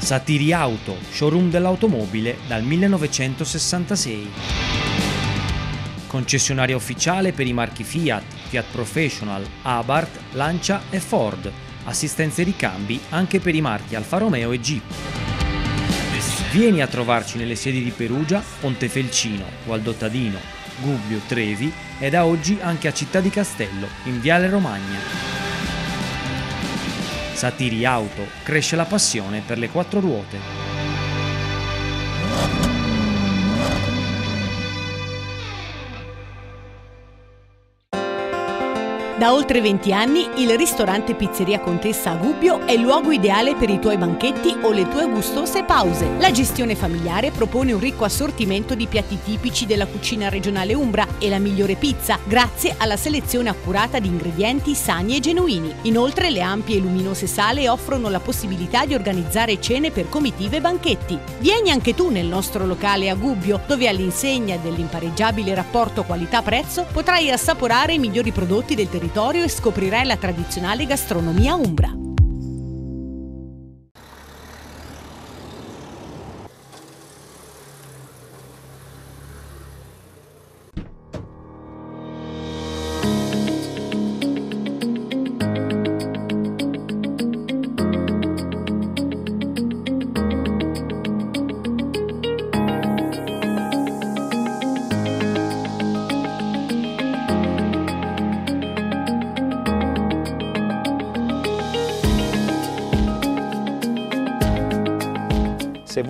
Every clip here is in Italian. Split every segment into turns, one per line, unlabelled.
Satiri Auto, showroom dell'automobile dal 1966. Concessionaria ufficiale per i marchi Fiat, Fiat Professional, Abarth, Lancia e Ford. Assistenze ricambi anche per i marchi Alfa Romeo e Jeep. Vieni a trovarci nelle sedi di Perugia, Pontefelcino, Gualdottadino, Gubbio, Trevi e da oggi anche a Città di Castello, in Viale Romagna. Satiri Auto cresce la passione per le quattro ruote.
Da oltre 20 anni il ristorante Pizzeria Contessa a Gubbio è il luogo ideale per i tuoi banchetti o le tue gustose pause. La gestione familiare propone un ricco assortimento di piatti tipici della cucina regionale Umbra e la migliore pizza, grazie alla selezione accurata di ingredienti sani e genuini. Inoltre le ampie e luminose sale offrono la possibilità di organizzare cene per comitive e banchetti. Vieni anche tu nel nostro locale a Gubbio, dove all'insegna dell'impareggiabile rapporto qualità-prezzo potrai assaporare i migliori prodotti del territorio Cantorio e scoprirai la tradizionale gastronomia umbra.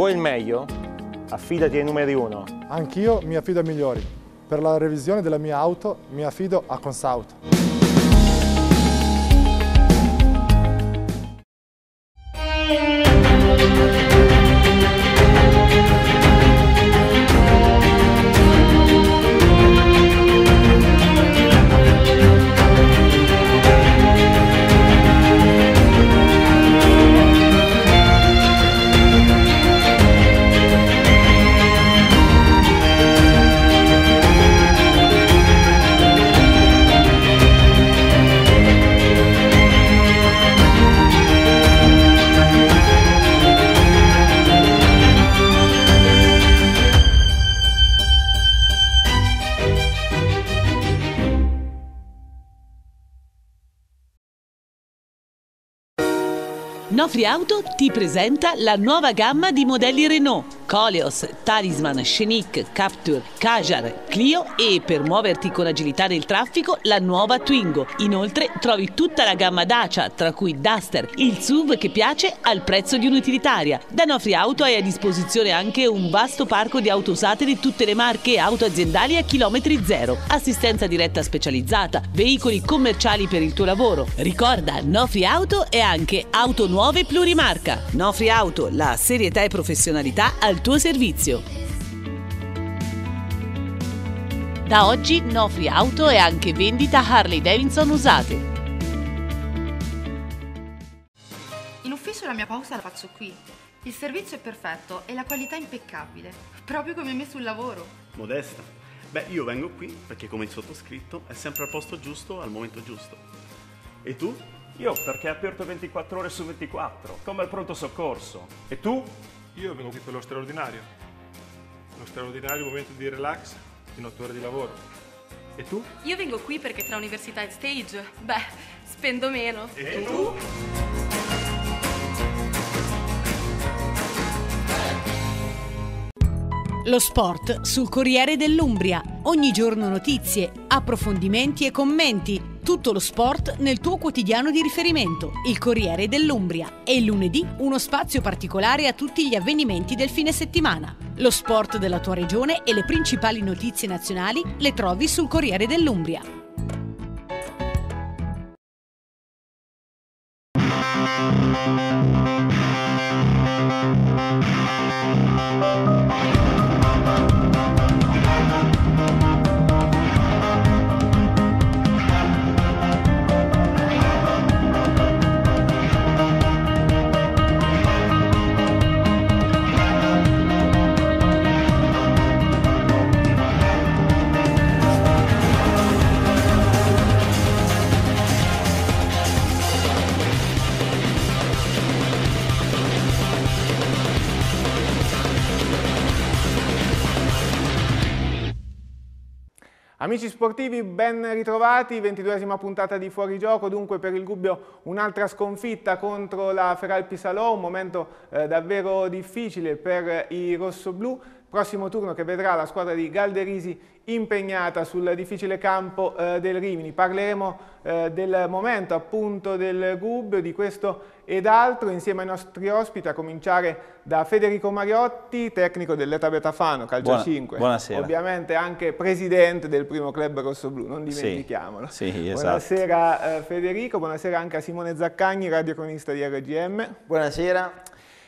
Vuoi il meglio? Affidati ai numeri 1.
Anch'io mi affido ai migliori. Per la revisione della mia auto mi affido a Consauto.
Onofri Auto ti presenta la nuova gamma di modelli Renault. Coleos, Talisman, Scenic, Capture, Kajar, Clio e per muoverti con agilità nel traffico la nuova Twingo. Inoltre trovi tutta la gamma Dacia, tra cui Duster, il SUV che piace al prezzo di un'utilitaria. Da Nofri Auto hai a disposizione anche un vasto parco di auto usate di tutte le marche e auto aziendali a chilometri zero, assistenza diretta specializzata, veicoli commerciali per il tuo lavoro. Ricorda, Nofri Auto è anche auto nuove plurimarca. Nofri Auto, la serietà e professionalità al tuo servizio. Da oggi no free Auto e anche vendita Harley Davidson usate.
In ufficio la mia pausa la faccio qui. Il servizio è perfetto e la qualità impeccabile, proprio come me sul lavoro.
Modesta.
Beh, io vengo qui perché come il sottoscritto è sempre al posto giusto al momento giusto. E tu? Io perché è aperto 24 ore su 24, come al pronto soccorso.
E tu? Io vengo qui per lo straordinario, lo straordinario momento di relax
in otto ore di lavoro. E tu?
Io vengo qui perché tra università e stage, beh, spendo meno. E, e tu? Lo sport sul Corriere dell'Umbria. Ogni giorno notizie, approfondimenti e commenti tutto lo sport nel tuo quotidiano di riferimento, il Corriere dell'Umbria. E il lunedì uno spazio particolare a tutti gli avvenimenti del fine settimana. Lo sport della tua regione e le principali notizie nazionali le trovi sul Corriere dell'Umbria. Thank
Amici sportivi, ben ritrovati, ventiduesima puntata di Fuorigioco, dunque per il Gubbio un'altra sconfitta contro la Feralpi Salò, un momento eh, davvero difficile per i rossoblù, prossimo turno che vedrà la squadra di Galderisi impegnata sul difficile campo eh, del Rimini. Parleremo eh, del momento appunto del Gubbio, di questo ed altro insieme ai nostri ospiti, a cominciare da Federico Mariotti, tecnico dell'Eta Betafano, Calcio Buona, 5. Buonasera. Ovviamente anche presidente del primo club rossoblù, non dimentichiamolo. Sì, sì, esatto. Buonasera eh, Federico, buonasera anche a Simone Zaccagni, radiocronista di RGM. Buonasera.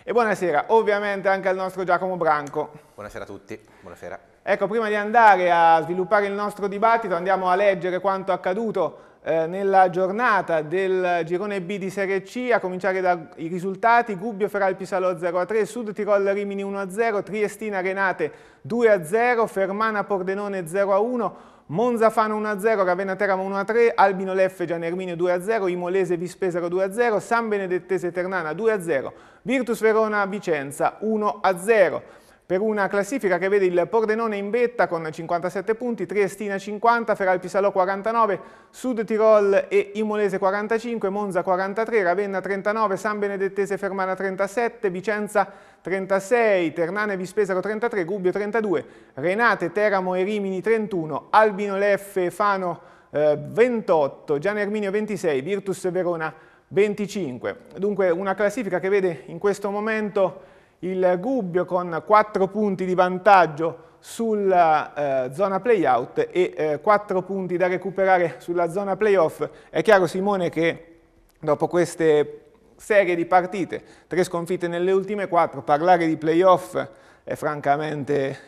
E buonasera ovviamente anche al nostro Giacomo Branco.
Buonasera a tutti, buonasera.
Ecco, prima di andare a sviluppare il nostro dibattito andiamo a leggere quanto accaduto eh, nella giornata del girone B di Serie C, a cominciare dai risultati, Gubbio Feralpi Salò 0-3, Sud Tirol Rimini 1-0, Triestina Renate 2-0, Fermana Pordenone 0-1, Monza Fano 1-0, Ravenna Teramo 1-3, Albino Leffe Gianerminio 2-0, Imolese Vispesaro 2-0, San Benedettese Ternana 2-0, Virtus Verona Vicenza 1-0 per una classifica che vede il Pordenone in vetta con 57 punti, Triestina 50, Feralpisalò 49, Sud Tirol e Imolese 45, Monza 43, Ravenna 39, San Benedettese Fermana 37, Vicenza 36, Ternane Vispesaro 33, Gubbio 32, Renate, Teramo e Rimini 31, Albino Leffe Fano 28, eh, Gian Erminio 26, Virtus Verona 25. Dunque una classifica che vede in questo momento il Gubbio con 4 punti di vantaggio sulla eh, zona playout e eh, 4 punti da recuperare sulla zona playoff. È chiaro Simone che dopo queste serie di partite, tre sconfitte nelle ultime 4, parlare di playoff è francamente eh,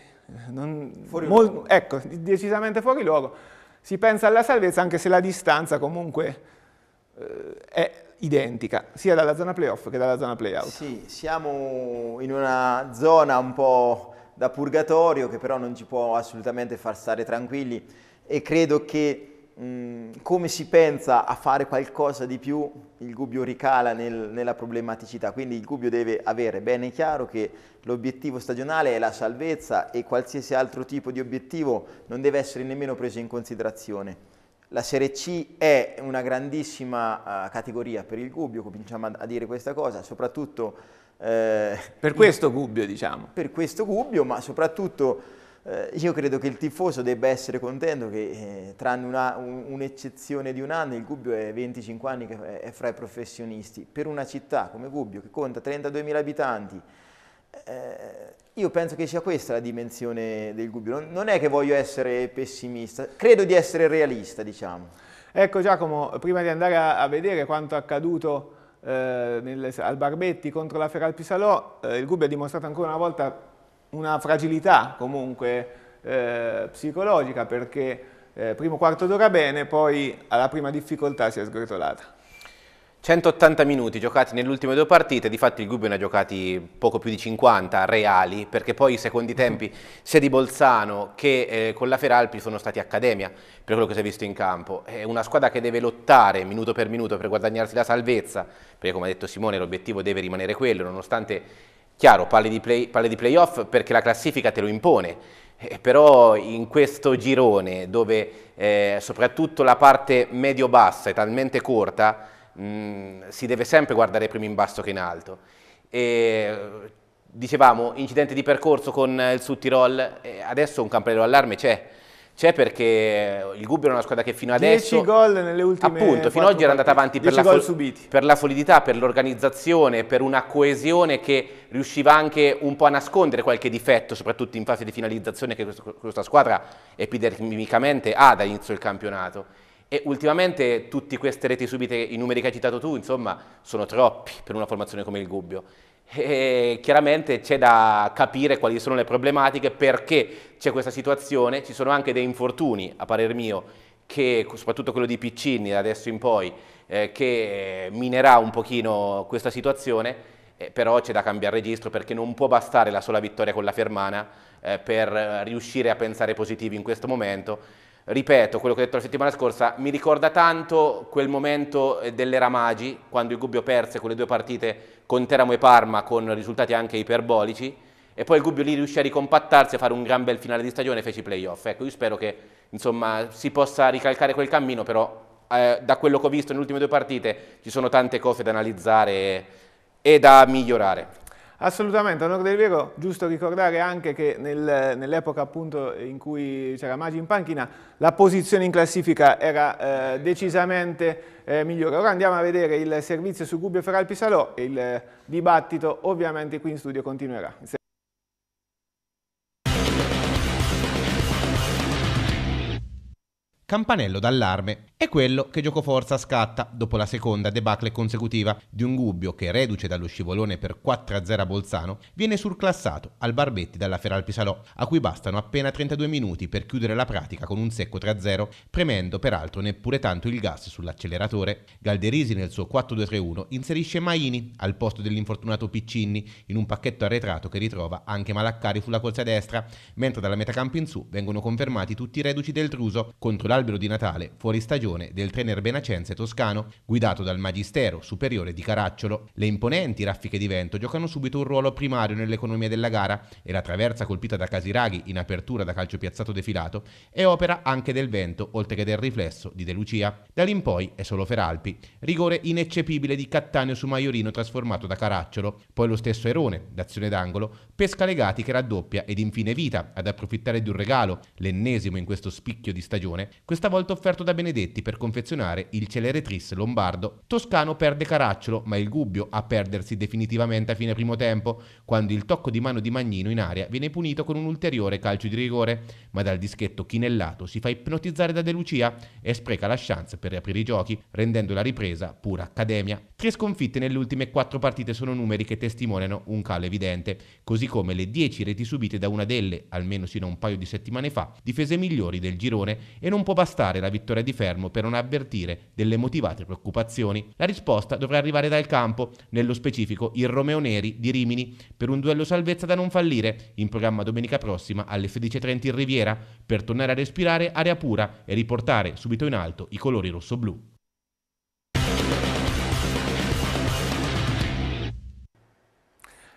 non, fuori molto, ecco, decisamente fuori luogo. Si pensa alla salvezza anche se la distanza comunque
eh, è identica, sia dalla zona playoff che dalla zona playout. Sì, siamo in una zona un po' da purgatorio che però non ci può assolutamente far stare tranquilli e credo che mh, come si pensa a fare qualcosa di più il Gubbio ricala nel, nella problematicità, quindi il Gubbio deve avere bene chiaro che l'obiettivo stagionale è la salvezza e qualsiasi altro tipo di obiettivo non deve essere nemmeno preso in considerazione. La Serie C è una grandissima uh, categoria per il Gubbio, cominciamo a, a dire questa cosa, soprattutto... Eh, per questo Gubbio, diciamo. Per questo Gubbio, ma soprattutto eh, io credo che il tifoso debba essere contento che, eh, tranne un'eccezione un di un anno, il Gubbio è 25 anni che è, è fra i professionisti. Per una città come Gubbio, che conta 32.000 abitanti, eh, io penso che sia questa la dimensione del Gubbio. Non è che voglio essere pessimista, credo di essere realista, diciamo. Ecco Giacomo, prima di andare
a, a vedere quanto è accaduto eh, nel, al Barbetti contro la Feralpisalò, eh, il Gubbio ha dimostrato ancora una volta una fragilità comunque eh, psicologica perché eh, primo quarto d'ora bene, poi alla prima difficoltà si è sgretolata.
180 minuti giocati nelle ultime due partite, di fatto il Gubbio ne ha giocati poco più di 50 reali, perché poi i secondi mm-hmm. tempi sia di Bolzano che eh, con la Feralpi sono stati accademia per quello che si è visto in campo. È una squadra che deve lottare minuto per minuto per guadagnarsi la salvezza, perché come ha detto Simone l'obiettivo deve rimanere quello, nonostante, chiaro, parli di, play, playoff perché la classifica te lo impone, eh, però in questo girone dove eh, soprattutto la parte medio-bassa è talmente corta, mh, mm, si deve sempre guardare prima in basso che in alto. E, dicevamo, incidente di percorso con il Sud Tirol, adesso un campanello d'allarme c'è, c'è perché il Gubbio era una squadra che fino adesso... 10
gol nelle ultime... Appunto, fino ad oggi era
andata avanti per la, per la, solidità, per l'organizzazione, per una coesione che riusciva anche un po' a nascondere qualche difetto, soprattutto in fase di finalizzazione che questa squadra epidemicamente ha dall'inizio del campionato. E ultimamente tutte queste reti subite, i numeri che hai citato tu, insomma, sono troppi per una formazione come il Gubbio. E chiaramente c'è da capire quali sono le problematiche, perché c'è questa situazione, ci sono anche dei infortuni, a parer mio, che, soprattutto quello di Piccini da adesso in poi, eh, che minerà un pochino questa situazione, eh, però c'è da cambiare registro perché non può bastare la sola vittoria con la Fermana eh, per riuscire a pensare positivi in questo momento ripeto quello che ho detto la settimana scorsa, mi ricorda tanto quel momento eh, dell'era Magi, quando il Gubbio perse quelle due partite con Teramo e Parma, con risultati anche iperbolici, e poi il Gubbio lì riuscì a ricompattarsi, a fare un gran bel finale di stagione e fece i playoff. Ecco, io spero che insomma, si possa ricalcare quel cammino, però eh, da quello che ho visto nelle ultime due partite ci sono tante cose da analizzare e, e da migliorare.
Assolutamente, onore del vero, giusto ricordare anche che nel, nell'epoca appunto in cui c'era Maggi in panchina la posizione in classifica era eh, decisamente eh, migliore. Ora andiamo a vedere il servizio su Gubbio Feralpi Salò e il dibattito ovviamente qui in studio continuerà.
campanello d'allarme è quello che Giocoforza scatta dopo la seconda debacle consecutiva di un Gubbio che, reduce dallo scivolone per 4-0 a Bolzano, viene surclassato al Barbetti dalla Feralpi Salò, a cui bastano appena 32 minuti per chiudere la pratica con un secco 3-0, premendo peraltro neppure tanto il gas sull'acceleratore. Galderisi nel suo 4-2-3-1 inserisce Maini al posto dell'infortunato Piccinni in un pacchetto arretrato che ritrova anche Malaccari sulla corsa destra, mentre dalla metà campo in su vengono confermati tutti i reduci del Truso contro l'Albero all'albero di Natale, fuori stagione, del trainer benacense toscano, guidato dal Magistero Superiore di Caracciolo. Le imponenti raffiche di vento giocano subito un ruolo primario nell'economia della gara e la traversa colpita da Casiraghi in apertura da calcio piazzato defilato è opera anche del vento, oltre che del riflesso di De Lucia. Da lì in poi è solo Feralpi, rigore ineccepibile di Cattaneo su Maiorino trasformato da Caracciolo, poi lo stesso Erone, d'azione d'angolo, Pesca Legati che raddoppia ed infine Vita ad approfittare di un regalo, l'ennesimo in questo spicchio di stagione, questa volta offerto da Benedetti per confezionare il Celeretris lombardo. Toscano perde Caracciolo, ma il Gubbio a perdersi definitivamente a fine primo tempo, quando il tocco di mano di Magnino in aria viene punito con un ulteriore calcio di rigore, ma dal dischetto chinellato si fa ipnotizzare da De Lucia e spreca la chance per riaprire i giochi, rendendo la ripresa pura accademia. Tre sconfitte nelle ultime quattro partite sono numeri che testimoniano un calo evidente, così così come le 10 reti subite da una delle, almeno sino a un paio di settimane fa, difese migliori del girone e non può bastare la vittoria di Fermo per non avvertire delle motivate preoccupazioni. La risposta dovrà arrivare dal campo, nello specifico il Romeo Neri di Rimini, per un duello salvezza da non fallire, in programma domenica prossima alle 16.30 in Riviera, per tornare a respirare aria pura e riportare subito in alto i colori rosso-blu.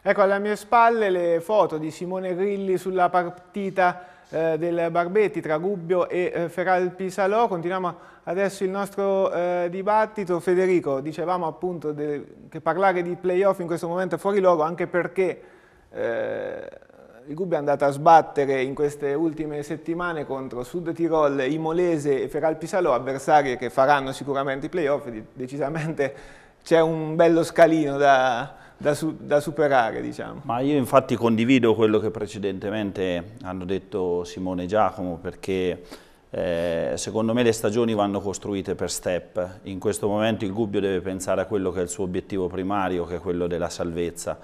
Ecco alle mie spalle le foto di Simone Grilli sulla partita eh, del Barbetti tra Gubbio e eh, Feralpi Salò. Continuiamo adesso il nostro eh, dibattito. Federico, dicevamo appunto che parlare di playoff in questo momento è fuori luogo anche perché eh, il Gubbio è andato a sbattere in queste ultime settimane contro Sud Tirol, Imolese e Feralpi Pisalò, avversarie che faranno sicuramente i playoff, decisamente c'è un bello scalino da da, su, da, superare. Diciamo.
Ma io infatti condivido quello che precedentemente hanno detto Simone e Giacomo perché eh, secondo me le stagioni vanno costruite per step. In questo momento il Gubbio deve pensare a quello che è il suo obiettivo primario che è quello della salvezza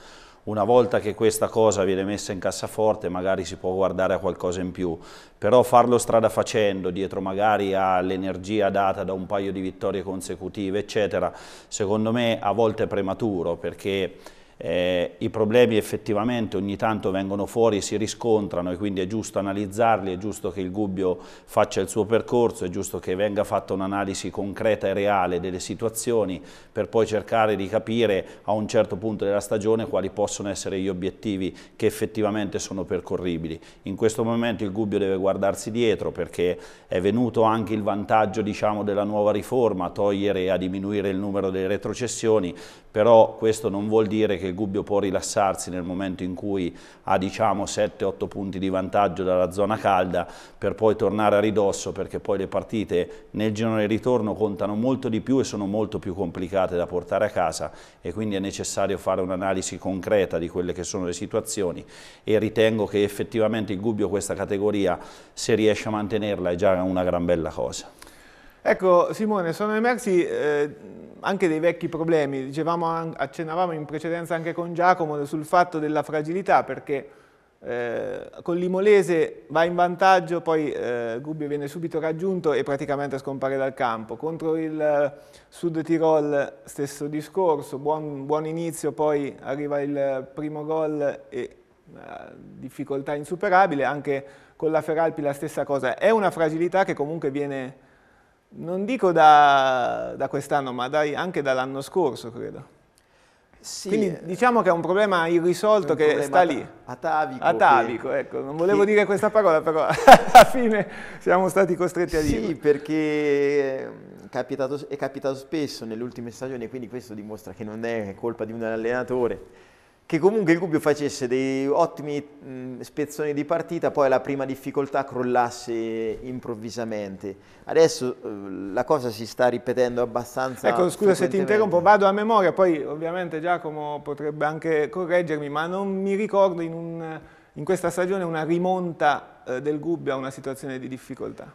una volta che questa cosa viene messa in cassaforte magari si può guardare a qualcosa in più, però farlo strada facendo, dietro magari all'energia data da un paio di vittorie consecutive, eccetera, secondo me a volte è prematuro perché eh, i problemi effettivamente ogni tanto vengono fuori, si riscontrano e quindi è giusto analizzarli, è giusto che il Gubbio faccia il suo percorso, è giusto che venga fatta un'analisi concreta e reale delle situazioni per poi cercare di capire a un certo punto della stagione quali possono essere gli obiettivi che effettivamente sono percorribili. In questo momento il Gubbio deve guardarsi dietro perché è venuto anche il vantaggio diciamo, della nuova riforma, a togliere e a diminuire il numero delle retrocessioni, però questo non vuol dire che il Gubbio può rilassarsi nel momento in cui ha diciamo 7-8 punti di vantaggio dalla zona calda per poi tornare a ridosso perché poi le partite nel girone di ritorno contano molto di più e sono molto più complicate da portare a casa e quindi è necessario fare un'analisi concreta di quelle che sono le situazioni e ritengo che effettivamente il Gubbio questa categoria se riesce a mantenerla è già una gran bella cosa.
Ecco Simone, sono emersi eh, anche dei vecchi problemi, Dicevamo, accennavamo in precedenza anche con Giacomo sul fatto della fragilità perché eh, con l'Imolese va in vantaggio, poi eh, Gubbio viene subito raggiunto e praticamente scompare dal campo. Contro il eh, Sud Tirol stesso discorso, buon, buon inizio, poi arriva il primo gol e eh, difficoltà insuperabile, anche con la Feralpi la stessa cosa. È una fragilità che comunque viene non dico da, da quest'anno, ma dai, anche dall'anno scorso, credo. Sì, Quindi eh, diciamo che è un problema irrisolto un che problema sta lì.
Atavico. Atavico, che, ecco, non volevo che, dire questa parola, però alla fine siamo stati costretti a dire. Sì, perché ehm, capitato, è capitato spesso nelle ultime stagioni, quindi questo dimostra che non è colpa di un allenatore, che comunque il Gubbio facesse dei ottimi mh, spezzoni di partita, poi la prima difficoltà crollasse improvvisamente. Adesso eh, la cosa si sta ripetendo abbastanza. Ecco, scusa se ti interrompo,
vado a memoria, poi ovviamente Giacomo potrebbe anche correggermi, ma non mi ricordo in, un, in questa stagione una rimonta eh, del Gubbio a una situazione di
difficoltà.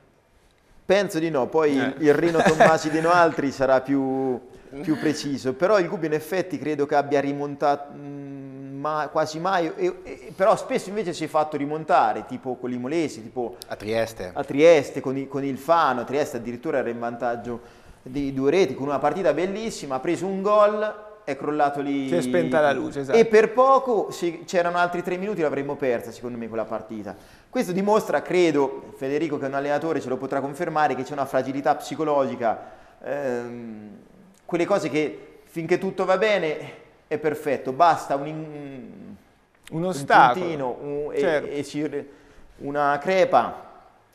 Penso di no, poi eh. il Rino Tommasi di Noaltri sarà più, più, preciso, però il Gubbio in effetti credo che abbia rimontato... Mh, ma, quasi mai, e, e, però spesso invece si è fatto rimontare, tipo con l'Imolese, tipo
a Trieste,
a Trieste con, con il Fano, a Trieste addirittura era in vantaggio di due reti, con una partita bellissima, ha preso un gol, è crollato lì. Si è spenta la luce, esatto. E per poco, se c'erano altri tre minuti, l'avremmo persa, secondo me, quella partita. Questo dimostra, credo, Federico che è un allenatore, ce lo potrà confermare, che c'è una fragilità psicologica, ehm, quelle cose che finché tutto va bene è perfetto, basta un, un, un puntino, un, certo. e, e una crepa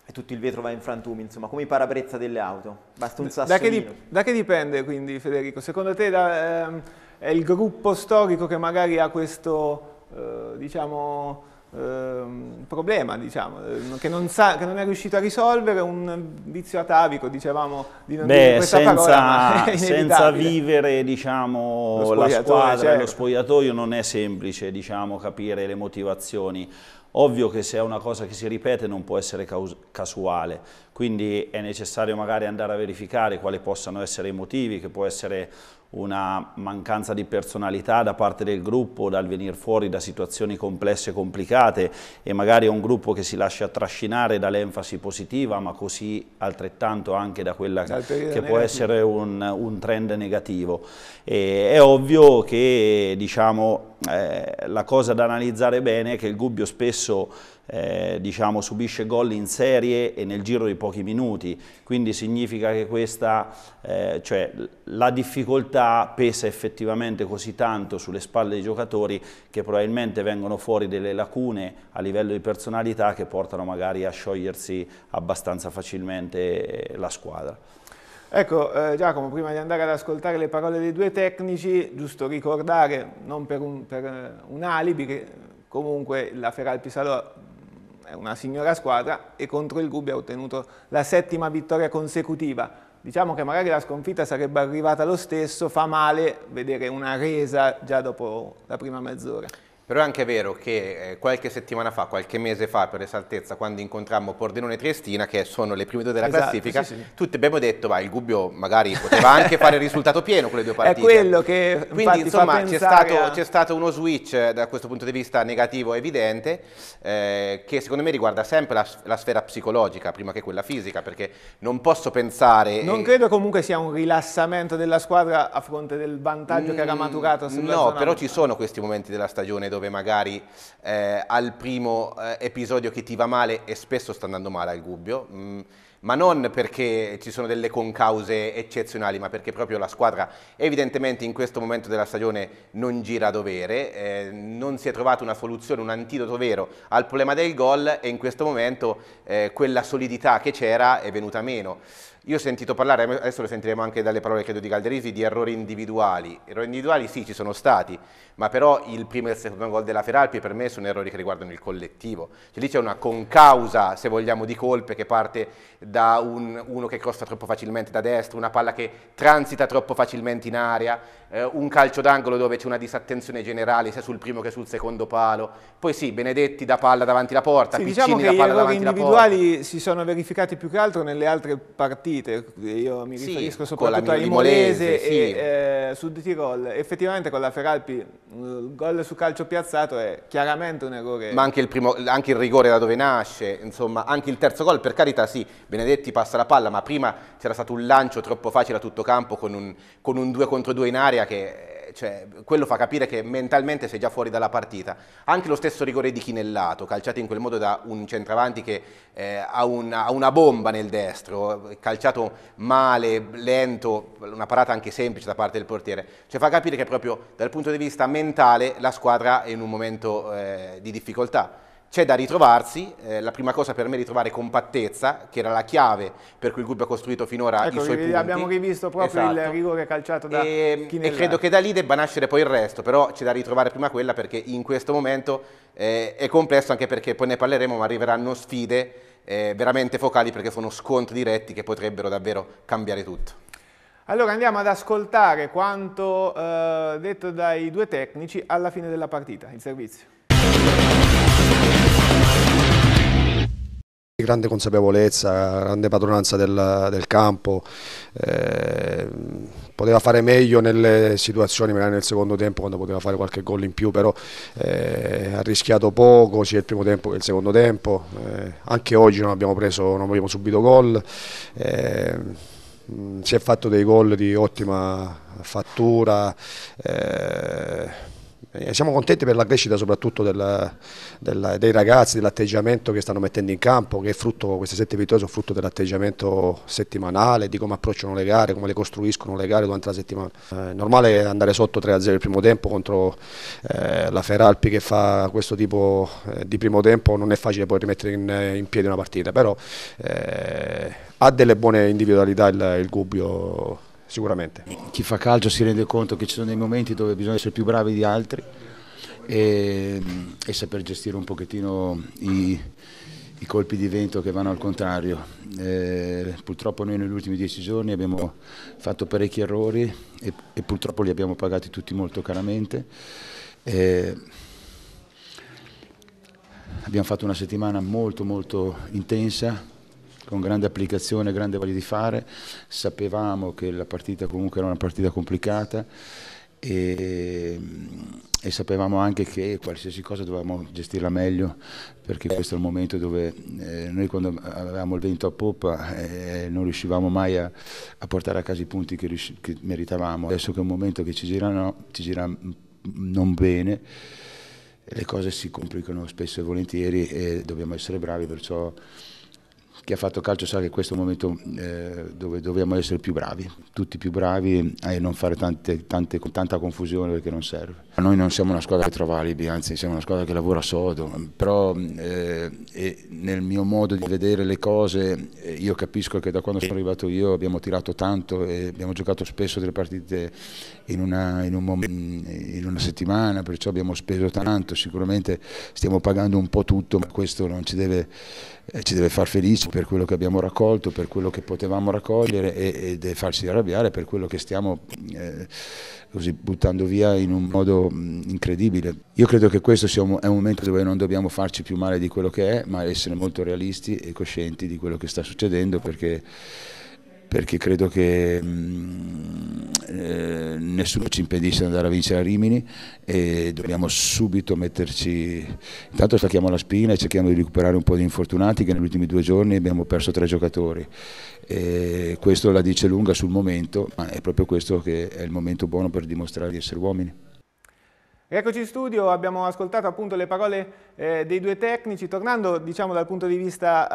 e tutto il vetro va in frantumi, insomma, come i parabrezza delle auto, basta un sassolino. Da che, dip-
da che dipende quindi Federico? Secondo te da, ehm, è il gruppo storico che magari ha questo, eh, diciamo Ehm, problema, diciamo, eh, che non, sa, che non, è riuscito a risolvere, un vizio atavico, dicevamo, di non Beh, dire questa senza, parola, senza
vivere, diciamo, la squadra, certo. lo spogliatoio non è semplice, diciamo, capire le motivazioni. Ovvio che se è una cosa che si ripete non può essere casuale, quindi è necessario magari andare a verificare quali possano essere i motivi, che può essere una mancanza di personalità da parte del gruppo, dal venire fuori da situazioni complesse e complicate e magari è un gruppo che si lascia trascinare dall'enfasi positiva ma così altrettanto anche da quella che negativo. può essere un, un trend negativo. E è ovvio che diciamo, eh, la cosa da analizzare bene è che il Gubbio spesso eh, diciamo, subisce gol in serie e nel giro di pochi minuti, quindi significa che questa, eh, cioè, la difficoltà pesa effettivamente così tanto sulle spalle dei giocatori che probabilmente vengono fuori delle lacune a livello di personalità che portano magari a sciogliersi abbastanza facilmente eh, la squadra.
Ecco eh, Giacomo, prima di andare ad ascoltare le parole dei due tecnici, giusto ricordare, non per un, per eh, un alibi, che comunque la Feral Salò è una signora squadra e contro il Gubbio ha ottenuto la settima vittoria consecutiva. Diciamo che magari la sconfitta sarebbe arrivata lo stesso, fa male vedere una resa già dopo la prima mezz'ora.
Però è anche vero che eh, qualche settimana fa, qualche mese fa per esaltezza, quando incontrammo Pordenone e Triestina, che sono le prime due della esatto, classifica, sì, sì. tutti abbiamo detto, ma il Gubbio magari poteva anche fare il risultato pieno con le due partite. È quello
che Quindi insomma c'è stato, a...
stato, uno switch eh, da questo punto di vista negativo evidente, eh, che secondo me riguarda sempre la, la, sfera psicologica prima che quella fisica, perché non posso pensare... Non e... credo
comunque sia un rilassamento della squadra a fronte del vantaggio mm, che era maturato. No, però ci
sono questi momenti della stagione dove magari eh, al primo eh, episodio che ti va male, e spesso sta andando male al Gubbio, mh, mm, ma non perché ci sono delle concause eccezionali, ma perché proprio la squadra evidentemente in questo momento della stagione non gira a dovere, eh, non si è trovata una soluzione, un antidoto vero al problema del gol e in questo momento eh, quella solidità che c'era è venuta meno. Io ho sentito parlare, adesso lo sentiremo anche dalle parole credo di Calderisi, di errori individuali. Errori individuali sì, ci sono stati, ma però il primo e il secondo gol della Feralpi per me sono errori che riguardano il collettivo. Cioè, lì c'è una concausa, se vogliamo, di colpe che parte da un, uno che crosta troppo facilmente da destra, una palla che transita troppo facilmente in aria, eh, un calcio d'angolo dove c'è una disattenzione generale sia sul primo che sul secondo palo. Poi sì, Benedetti da palla davanti la porta, sì, Piccini diciamo da palla davanti la porta.
Gli errori individuali si sono verificati più che altro nelle altre partite partite, io mi riferisco sì, soprattutto a Imolese sì. e eh, Sud Tirol, effettivamente con la Feralpi il gol su calcio piazzato è chiaramente un errore. Ma anche
il, primo, anche il, rigore da dove nasce, insomma anche il terzo gol, per carità sì, Benedetti passa la palla, ma prima c'era stato un lancio troppo facile a tutto campo con un, 2 contro 2 in area che cioè, quello fa capire che mentalmente sei già fuori dalla partita. Anche lo stesso rigore di Chinellato, calciato in quel modo da un centravanti che eh, ha, una, ha, una, bomba nel destro, calciato male, lento, una parata anche semplice da parte del portiere, cioè fa capire che proprio dal punto di vista mentale la squadra è in un momento eh, di difficoltà. C'è da ritrovarsi, eh, la prima cosa per me è ritrovare compattezza, che era la chiave per cui il gruppo ha costruito finora ecco, i suoi punti. Abbiamo
rivisto proprio esatto. il rigore calciato da
ehm, e, E credo che da lì debba nascere poi il resto, però c'è da ritrovare prima quella perché in questo momento eh, è complesso anche perché poi ne parleremo, ma arriveranno sfide eh, veramente focali perché sono scontri diretti che potrebbero davvero cambiare tutto.
Allora andiamo ad ascoltare quanto eh, detto dai due tecnici alla fine della partita, il servizio.
grande consapevolezza, grande padronanza del, del campo, eh, poteva fare meglio nelle situazioni, magari nel secondo tempo quando poteva fare qualche gol in più, però eh, ha rischiato poco sia il primo tempo che il secondo tempo, eh, anche oggi non abbiamo, preso, non abbiamo subito gol, eh, si è fatto dei gol di ottima fattura eh, eh, siamo contenti per la crescita soprattutto del, del, dei ragazzi, dell'atteggiamento che stanno mettendo in campo, che frutto, queste sette vittorie sono frutto dell'atteggiamento settimanale, di come approcciano le gare, come le costruiscono le gare durante la settimana. Eh, è normale andare sotto 3-0 il primo tempo contro eh, la Feralpi che fa questo tipo eh, di primo tempo, non è facile poi rimettere in, in piedi una partita, però eh, ha delle buone individualità il, il Gubbio sicuramente. Chi fa
calcio si rende conto che ci sono dei momenti dove bisogna essere più bravi di altri e, e saper gestire un pochettino i, i, colpi di vento che vanno al contrario. Eh, purtroppo noi negli ultimi dieci giorni abbiamo fatto parecchi errori e, e purtroppo li abbiamo pagati tutti molto caramente. Eh, abbiamo fatto una settimana molto molto intensa, con grande applicazione, grande voglia di fare, sapevamo che la partita comunque era una partita complicata e, e sapevamo anche che qualsiasi cosa dovevamo gestirla meglio perché questo è il momento dove eh, noi quando avevamo il vento a poppa eh, non riuscivamo mai a, a, portare a casa i punti che, che, meritavamo. Adesso che è un momento che ci gira, no, ci gira non bene, le cose si complicano spesso e volentieri e dobbiamo essere bravi, perciò chi ha fatto calcio sa che questo è un momento eh, dove dobbiamo essere più bravi, tutti più bravi e non fare tante, tante, tanta confusione perché non serve. Noi non siamo una squadra che trova retrovalibi, anzi siamo una squadra che lavora sodo, però eh, nel mio modo di vedere le cose eh, io capisco che da quando sono arrivato io abbiamo tirato tanto e abbiamo giocato spesso delle partite in una, in un, in una settimana, perciò abbiamo speso tanto, sicuramente stiamo pagando un po' tutto, ma questo non ci deve eh, ci deve far felice per quello che abbiamo raccolto, per quello che potevamo raccogliere e, e deve farci arrabbiare per quello che stiamo eh, così buttando via in un modo mh, incredibile. Io credo che questo sia un, un, momento dove non dobbiamo farci più male di quello che è, ma essere molto realisti e coscienti di quello che sta succedendo perché perché credo che mm, eh, nessuno ci impedisce di andare a vincere a Rimini e dobbiamo subito metterci, intanto stacchiamo la spina e cerchiamo di recuperare un po' di infortunati che negli ultimi due giorni abbiamo perso tre giocatori. E questo la dice lunga sul momento, ma è proprio questo che è il momento buono per dimostrare di essere uomini.
Eccoci in studio, abbiamo ascoltato appunto le parole eh, dei due tecnici, tornando diciamo, dal punto di vista,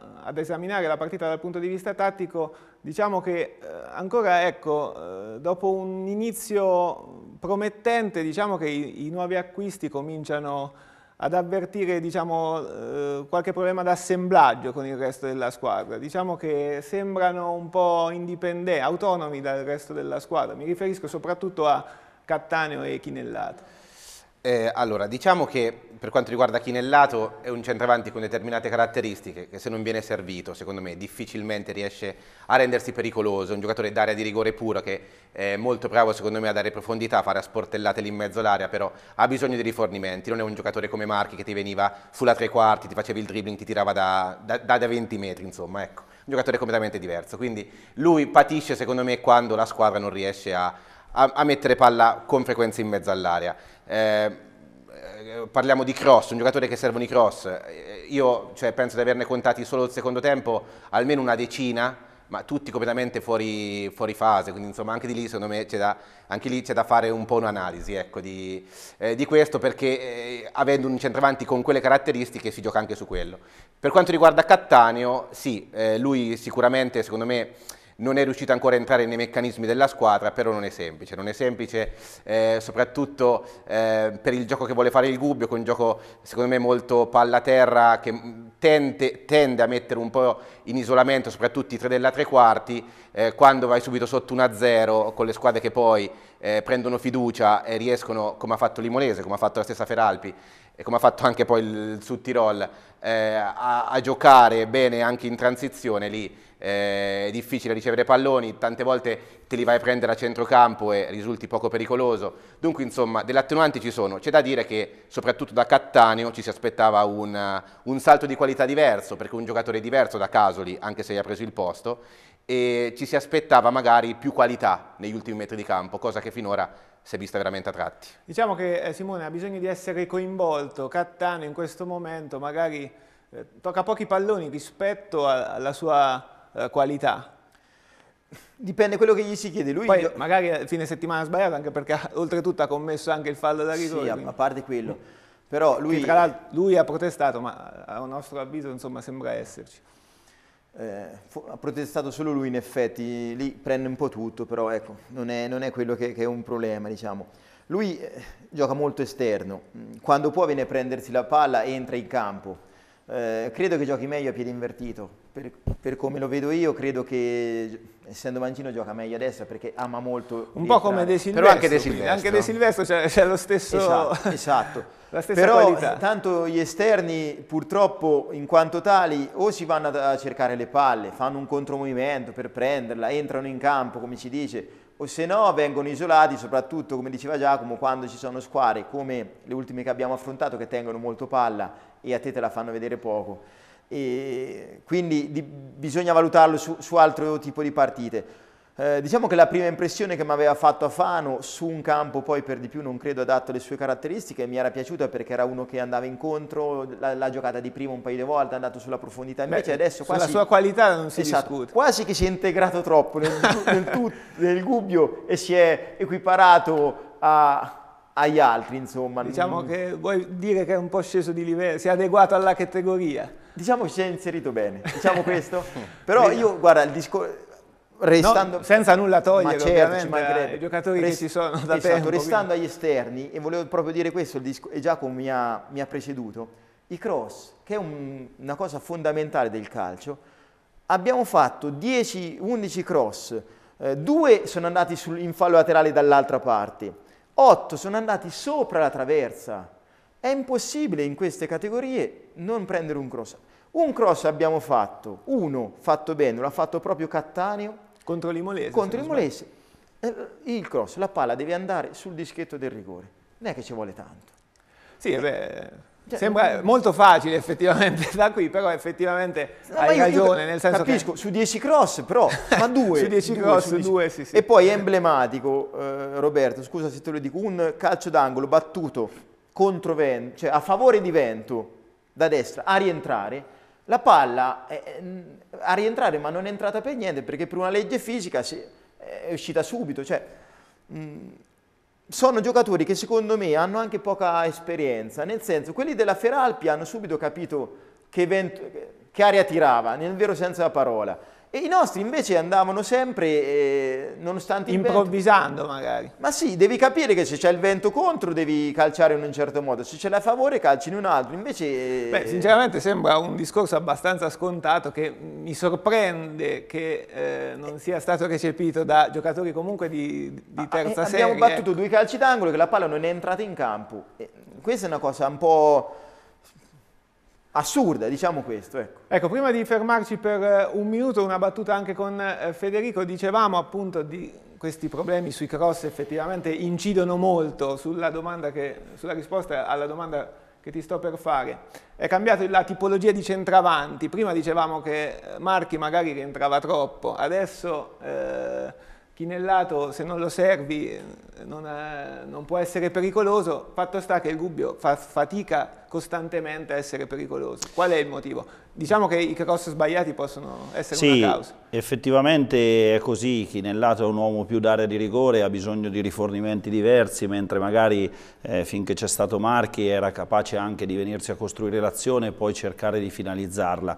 eh, ad esaminare la partita dal punto di vista tattico, diciamo che eh, ancora ecco, eh, dopo un inizio promettente diciamo che i, i nuovi acquisti cominciano ad avvertire diciamo, eh, qualche problema d'assemblaggio con il resto della squadra, diciamo che sembrano un po' indipendenti, autonomi dal resto della squadra, mi riferisco soprattutto a Cattaneo e Chinellato.
Eh, allora, diciamo che per quanto riguarda Chinellato è un centravanti con determinate caratteristiche che se non viene servito, secondo me, difficilmente riesce a rendersi pericoloso, un giocatore d'area di rigore pura che è molto bravo secondo me a dare profondità, a fare a sportellate lì in mezzo all'area, però ha bisogno di rifornimenti, non è un giocatore come Marchi che ti veniva sulla tre quarti, ti faceva il dribbling, ti tirava da, da, da 20 metri, insomma, ecco, un giocatore completamente diverso, quindi lui patisce secondo me quando la squadra non riesce a a, a mettere palla con frequenza in mezzo all'area. Eh, eh parliamo di cross, un giocatore che servono i cross, eh, io cioè, penso di averne contati solo il secondo tempo almeno una decina, ma tutti completamente fuori, fuori fase, quindi insomma anche lì secondo me c'è da, da, fare un po' un'analisi ecco, di, eh, di, questo perché eh, avendo un centravanti con quelle caratteristiche si gioca anche su quello. Per quanto riguarda Cattaneo, sì, eh, lui sicuramente secondo me non è riuscito ancora a entrare nei meccanismi della squadra, però non è semplice, non è semplice eh, soprattutto eh, per il gioco che vuole fare il Gubbio, con un gioco secondo me molto palla-terra, che mm, tende, tende, a mettere un po' in isolamento soprattutto i tre della tre quarti, eh, quando vai subito sotto 1-0 con le squadre che poi eh, prendono fiducia e riescono, come ha fatto Limonese, come ha fatto la stessa Feralpi, e come ha fatto anche poi il Sud Tirol, eh, a, a, giocare bene anche in transizione lì eh, è difficile ricevere palloni, tante volte te li vai a prendere a centrocampo e risulti poco pericoloso. Dunque, insomma, delle attenuanti ci sono. C'è da dire che, soprattutto da Cattaneo, ci si aspettava un, un salto di qualità diverso, perché un giocatore diverso da Casoli, anche se gli ha preso il posto, e ci si aspettava magari più qualità negli ultimi metri di campo, cosa che finora si è vista veramente a tratti.
Diciamo che eh, Simone ha bisogno di essere coinvolto, Cattaneo in questo momento magari eh, tocca pochi palloni rispetto a, alla sua eh, qualità? Dipende quello che gli si chiede. Lui Poi gli... magari a fine settimana ha sbagliato anche perché oltretutto ha commesso anche il fallo da rigore. Sì, quindi... a parte quello. Però lui... Che tra l'altro
lui ha protestato, ma
a nostro avviso insomma sembra esserci.
Eh, ha protestato solo lui in effetti, lì prende un po' tutto, però ecco, non è, non è quello che, che, è un problema, diciamo. Lui eh, gioca molto esterno, mm, quando può viene a prendersi la palla e entra in campo. Eh, credo che giochi meglio a piede invertito, per, per, come lo vedo io, credo che essendo Mancino gioca meglio a destra perché ama molto. Un po' come De Silvestro. Però anche De Silvestro. Anche De Silvestro c'è, lo stesso. Esatto. esatto. La stessa Però qualità. tanto gli esterni purtroppo in quanto tali o si vanno a cercare le palle, fanno un contromovimento per prenderla, entrano in campo come si dice, o se no vengono isolati soprattutto come diceva Giacomo quando ci sono squadre come le ultime che abbiamo affrontato che tengono molto palla e a te te la fanno vedere poco e quindi di, bisogna valutarlo su, su, altro tipo di partite. Eh, diciamo che la prima impressione che mi aveva fatto a Fano su un campo poi per di più non credo adatto alle sue caratteristiche mi era piaciuta perché era uno che andava incontro, l'ha giocata di prima un paio di volte, è andato sulla profondità, invece Beh, adesso quasi... La sua qualità non si esatto, discute. Quasi che si è integrato troppo nel, nel, tut, nel dubbio e si è equiparato a, agli altri, insomma. Diciamo mm. che vuoi dire che è un po' sceso di livello, si è adeguato alla categoria. Diciamo che si è inserito bene, diciamo questo.
Però io, guarda, il discorso... Restando... No, senza nulla togliere, ma certo, ovviamente, eh, i giocatori Rest... che ci sono da esatto, tempo. Restando
quindi. agli esterni, e volevo proprio dire questo, disco... e Giacomo mi ha, mi ha, preceduto, i cross, che è un, una cosa fondamentale del calcio, abbiamo fatto 10-11 cross, eh, due sono andati sul, in fallo laterale dall'altra parte, otto sono andati sopra la traversa. È impossibile in queste categorie non prendere un cross. Un cross abbiamo fatto, uno fatto bene, l'ha fatto proprio Cattaneo. Contro l'Imolese. Contro l'Imolese. Eh, il cross, la palla deve andare sul dischetto del rigore. Non è che ci vuole tanto. Sì, eh, beh, cioè, sembra molto facile effettivamente
da qui, però effettivamente no, hai ragione, io, nel senso capisco,
che... su 10 cross però, ma due. su 10 cross, due, due sì, sì. E poi è emblematico, eh, Roberto, scusa se te lo dico, un calcio d'angolo battuto contro vento, cioè a favore di vento da destra a rientrare, la palla è, a rientrare ma non è entrata per niente perché per una legge fisica si, è uscita subito. Cioè, mh, sono giocatori che secondo me hanno anche poca esperienza, nel senso quelli della Feralpi hanno subito capito che, vento, che aria tirava, nel vero senso della parola. E i nostri invece andavano sempre, eh, nonostante Improvvisando vento, magari. Ma sì, devi capire che se c'è il vento contro devi calciare in un certo modo, se ce l'ha a favore calci in un altro, invece... Eh, Beh,
sinceramente sembra un discorso abbastanza scontato che mm, mi
sorprende che eh, non sia stato recepito da giocatori comunque di, di eh, terza ah, serie. Abbiamo battuto due calci d'angolo che la palla non è entrata in campo. Questa è una cosa un po' assurda, diciamo questo. Ecco. ecco. prima di fermarci per eh,
un minuto, una battuta anche con eh, Federico, dicevamo appunto di questi problemi sui cross effettivamente incidono molto sulla, che, sulla risposta alla domanda che ti sto per fare. È cambiata la tipologia di centravanti, prima dicevamo che eh, Marchi magari rientrava troppo, adesso... Eh, chinellato se non lo servi non, è, non, può essere pericoloso, fatto sta che il Gubbio fa fatica costantemente a essere pericoloso. Qual è il motivo? Diciamo che i cross sbagliati possono essere sì, una causa.
effettivamente è così, chinellato è un uomo più d'area di rigore, ha bisogno di rifornimenti diversi, mentre magari eh, finché c'è stato Marchi era capace anche di venirsi a costruire l'azione e poi cercare di finalizzarla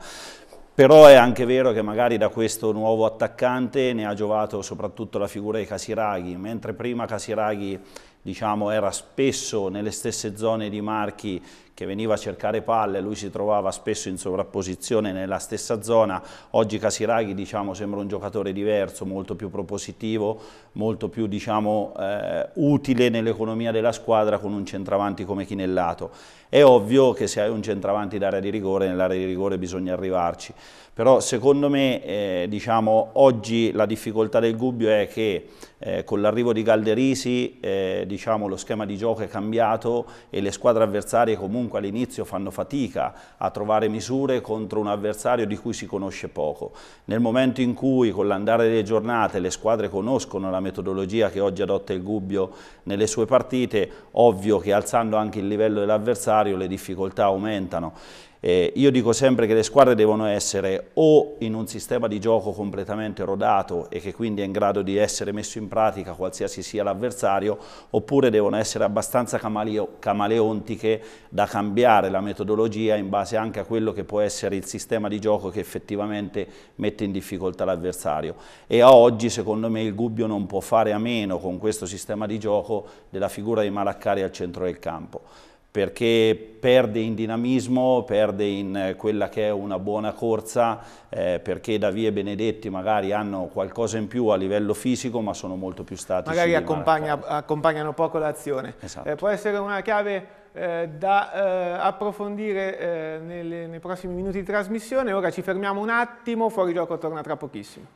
però è anche vero che magari da questo nuovo attaccante ne ha giovato soprattutto la figura di Casiraghi, mentre prima Casiraghi diciamo, era spesso nelle stesse zone di Marchi che veniva a cercare palle, lui si trovava spesso in sovrapposizione nella stessa zona, oggi Casiraghi diciamo, sembra un giocatore diverso, molto più propositivo, molto più diciamo, eh, utile nell'economia della squadra con un centravanti come Chinellato. È ovvio che se hai un centravanti d'area di rigore, nell'area di rigore bisogna arrivarci, però secondo me eh, diciamo, oggi la difficoltà del Gubbio è che eh, con l'arrivo di Calderisi eh, diciamo, lo schema di gioco è cambiato e le squadre avversarie comunque comunque all'inizio fanno fatica a trovare misure contro un avversario di cui si conosce poco. Nel momento in cui con l'andare delle giornate le squadre conoscono la metodologia che oggi adotta il Gubbio nelle sue partite, ovvio che alzando anche il livello dell'avversario le difficoltà aumentano. Eh, io dico sempre che le squadre devono essere o in un sistema di gioco completamente rodato e che quindi è in grado di essere messo in pratica qualsiasi sia l'avversario, oppure devono essere abbastanza camaleo camaleontiche da cambiare la metodologia in base anche a quello che può essere il sistema di gioco che effettivamente mette in difficoltà l'avversario. E a oggi secondo me il Gubbio non può fare a meno con questo sistema di gioco della figura di Malaccari al centro del campo perché perde in dinamismo, perde in eh, quella che è una buona corsa, eh, perché Davì e Benedetti magari hanno qualcosa in più a livello fisico, ma sono molto più statici. Magari accompagna, accompagnano poco l'azione. Esatto.
Eh, può essere una chiave eh, da eh, approfondire eh, nelle, nei prossimi minuti di trasmissione. Ora ci fermiamo un attimo, fuori gioco torna tra pochissimo.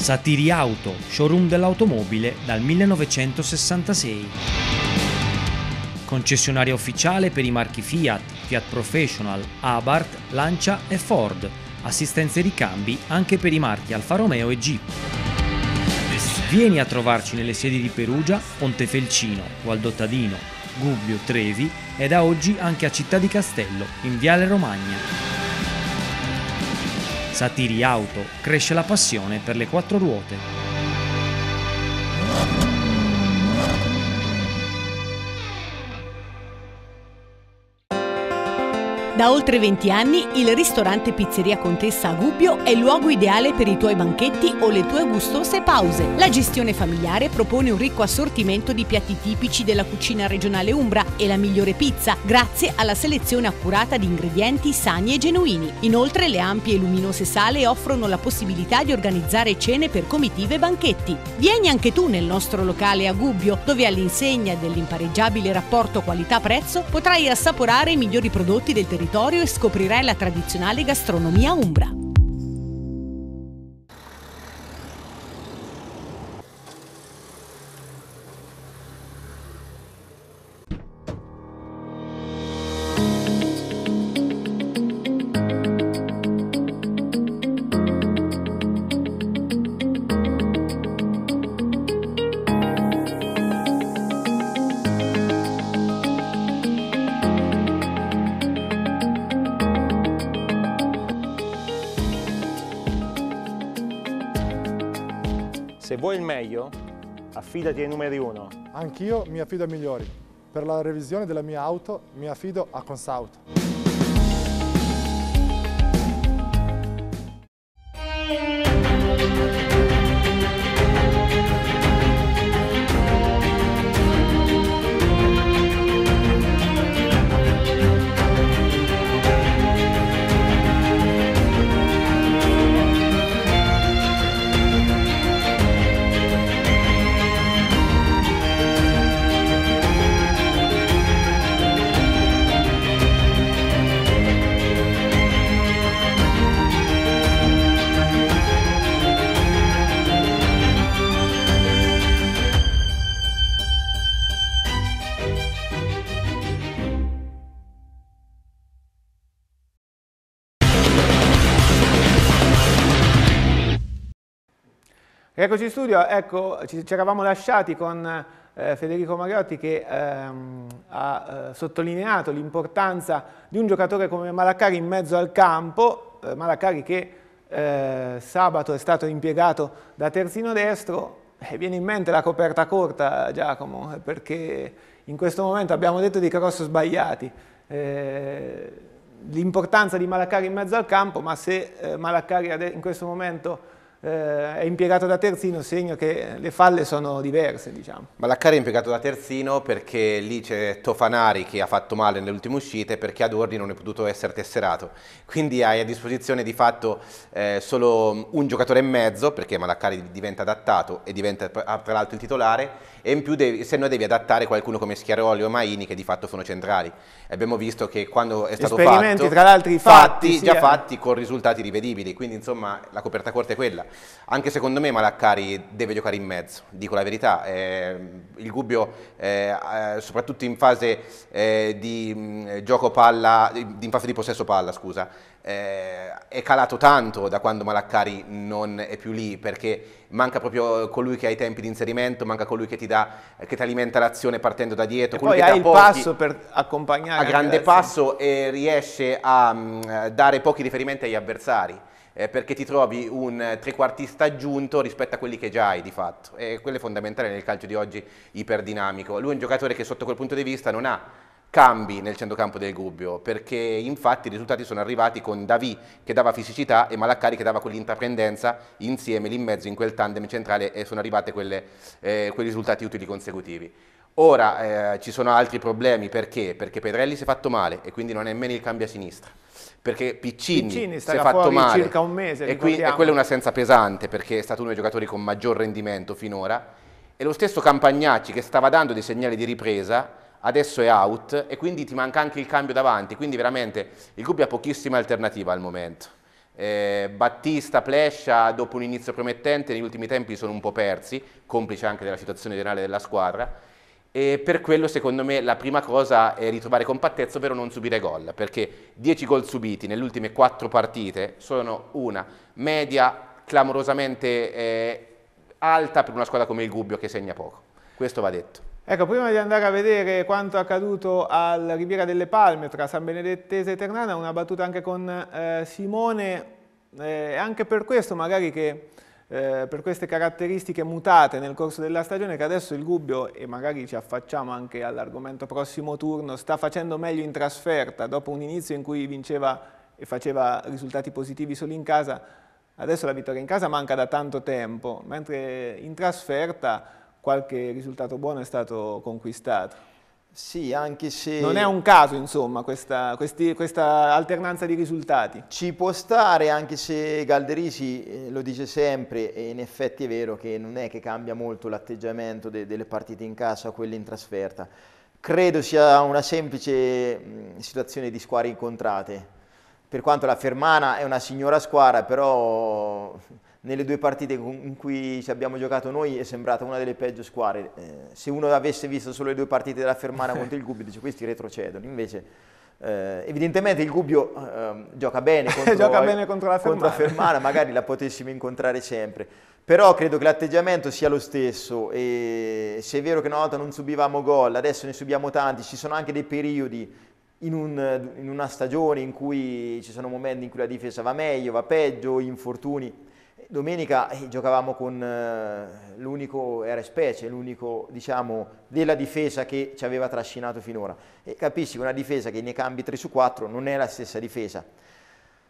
Satiri Auto, showroom dell'automobile dal 1966. Concessionaria ufficiale per i marchi Fiat, Fiat Professional, Abarth, Lancia e Ford. Assistenze ricambi anche per i marchi Alfa Romeo e Jeep. Vieni a trovarci nelle sedi di Perugia, Pontefelcino, Gualdottadino, Gubbio, Trevi e da oggi anche a Città di Castello, in Viale Romagna. Satiri Auto cresce la passione per le quattro ruote.
Da oltre 20 anni il ristorante Pizzeria Contessa a Gubbio è luogo ideale per i tuoi banchetti o le tue gustose pause. La gestione familiare propone un ricco assortimento di piatti tipici della cucina regionale Umbra e la migliore pizza, grazie alla selezione accurata di ingredienti sani e genuini. Inoltre le ampie e luminose sale offrono la possibilità di organizzare cene per comitive e banchetti. Vieni anche tu nel nostro locale a Gubbio, dove all'insegna dell'impareggiabile rapporto qualità-prezzo potrai assaporare i migliori prodotti del territorio territorio e scoprirai la tradizionale gastronomia umbra.
vuoi il meglio, affidati ai numeri 1.
Anch'io mi affido ai migliori. Per la revisione della mia auto mi affido a Consauto.
Eccoci in studio, ecco, ci, ci eravamo lasciati con eh, Federico Magliotti che ehm, ha eh, sottolineato l'importanza di un giocatore come Malaccari in mezzo al campo, eh, Malaccari che eh, sabato è stato impiegato da terzino destro, eh, viene in mente la coperta corta Giacomo, perché in questo momento abbiamo detto dei cross sbagliati, eh, l'importanza di Malaccari in mezzo al campo, ma se Malaccari in questo momento eh, è impiegato da terzino segno che le falle sono diverse diciamo.
Malaccari è impiegato da terzino perché lì c'è Tofanari che ha fatto male nelle ultime uscite perché ad ordine non è potuto essere tesserato quindi hai a disposizione di fatto eh, solo un giocatore e mezzo perché Malaccari diventa adattato e diventa tra l'altro il titolare e in più devi, se no devi adattare qualcuno come Schiaroli o Maini che di fatto sono centrali abbiamo visto che quando è stato fatto tra l'altro fatti, fatti sì, già eh. fatti con risultati rivedibili quindi insomma la coperta corta è quella anche secondo me Malaccari deve giocare in mezzo, dico la verità. Eh, il Gubbio, eh, eh soprattutto in fase eh, di mm, gioco palla, in fase di possesso palla, scusa, eh, è calato tanto da quando Malaccari non è più lì, perché manca proprio colui che ha i tempi di inserimento, manca colui che ti, dà, che ti alimenta l'azione partendo da dietro. E poi ha il passo
per accompagnare. A grande
passo e riesce a mh, mm, dare pochi riferimenti agli avversari eh, perché ti trovi un trequartista aggiunto rispetto a quelli che già hai di fatto e quello è fondamentale nel calcio di oggi iperdinamico. Lui è un giocatore che sotto quel punto di vista non ha cambi nel centrocampo del Gubbio, perché infatti i risultati sono arrivati con Davì che dava fisicità e Malaccari che dava quell'intraprendenza, insieme lì in mezzo in quel tandem centrale e sono arrivati eh, quei risultati utili consecutivi. Ora eh, ci sono altri problemi perché? Perché Pedrelli si è fatto male e quindi non è nemmeno il cambio a sinistra perché Piccini, Piccini si è fatto male circa un mese, e, qui, e quella è una senza pesante perché è stato uno dei giocatori con maggior rendimento finora e lo stesso Campagnacci che stava dando dei segnali di ripresa adesso è out e quindi ti manca anche il cambio davanti quindi veramente il Gubbio ha pochissima alternativa al momento eh, Battista, Plescia dopo un inizio promettente negli ultimi tempi sono un po' persi complice anche della situazione generale della squadra e per quello, secondo me, la prima cosa è ritrovare compattezza, ovvero non subire gol, perché 10 gol subiti nelle ultime 4 partite sono una media clamorosamente eh, alta per una squadra come il Gubbio che segna poco. Questo va detto.
Ecco, prima di andare a vedere quanto è accaduto al Riviera delle Palme tra San Benedettese e Ternana, una battuta anche con eh, Simone, eh, anche per questo magari che eh, per queste caratteristiche mutate nel corso della stagione che adesso il Gubbio, e magari ci affacciamo anche all'argomento prossimo turno, sta facendo meglio in trasferta dopo un inizio in cui vinceva e faceva risultati positivi solo in casa, adesso la vittoria in casa manca da tanto tempo, mentre in trasferta qualche risultato buono è stato conquistato.
Sì, anche se... Non è un caso, insomma, questa, questi, questa, alternanza di risultati. Ci può stare, anche se Galderisi eh, lo dice sempre, e in effetti è vero che non è che cambia molto l'atteggiamento de delle partite in casa o quelle in trasferta. Credo sia una semplice situazione di squadre incontrate. Per quanto la Fermana è una signora squadra, però nelle due partite in cui ci abbiamo giocato noi è sembrata una delle peggio squadre. Eh, se uno avesse visto solo le due partite della Fermana contro il Gubbio, dice questi retrocedono. Invece, eh, evidentemente il Gubbio eh, gioca, bene contro, gioca bene contro, la, Fermana. Contro la Fermana magari la potessimo incontrare sempre. Però credo che l'atteggiamento sia lo stesso e se è vero che una volta non subivamo gol, adesso ne subiamo tanti, ci sono anche dei periodi in, un, in una stagione in cui ci sono momenti in cui la difesa va meglio, va peggio, infortuni, Domenica eh, giocavamo con eh, l'unico era specie l'unico diciamo, della difesa che ci aveva trascinato finora. E capisci che una difesa che ne cambi 3 su 4 non è la stessa difesa.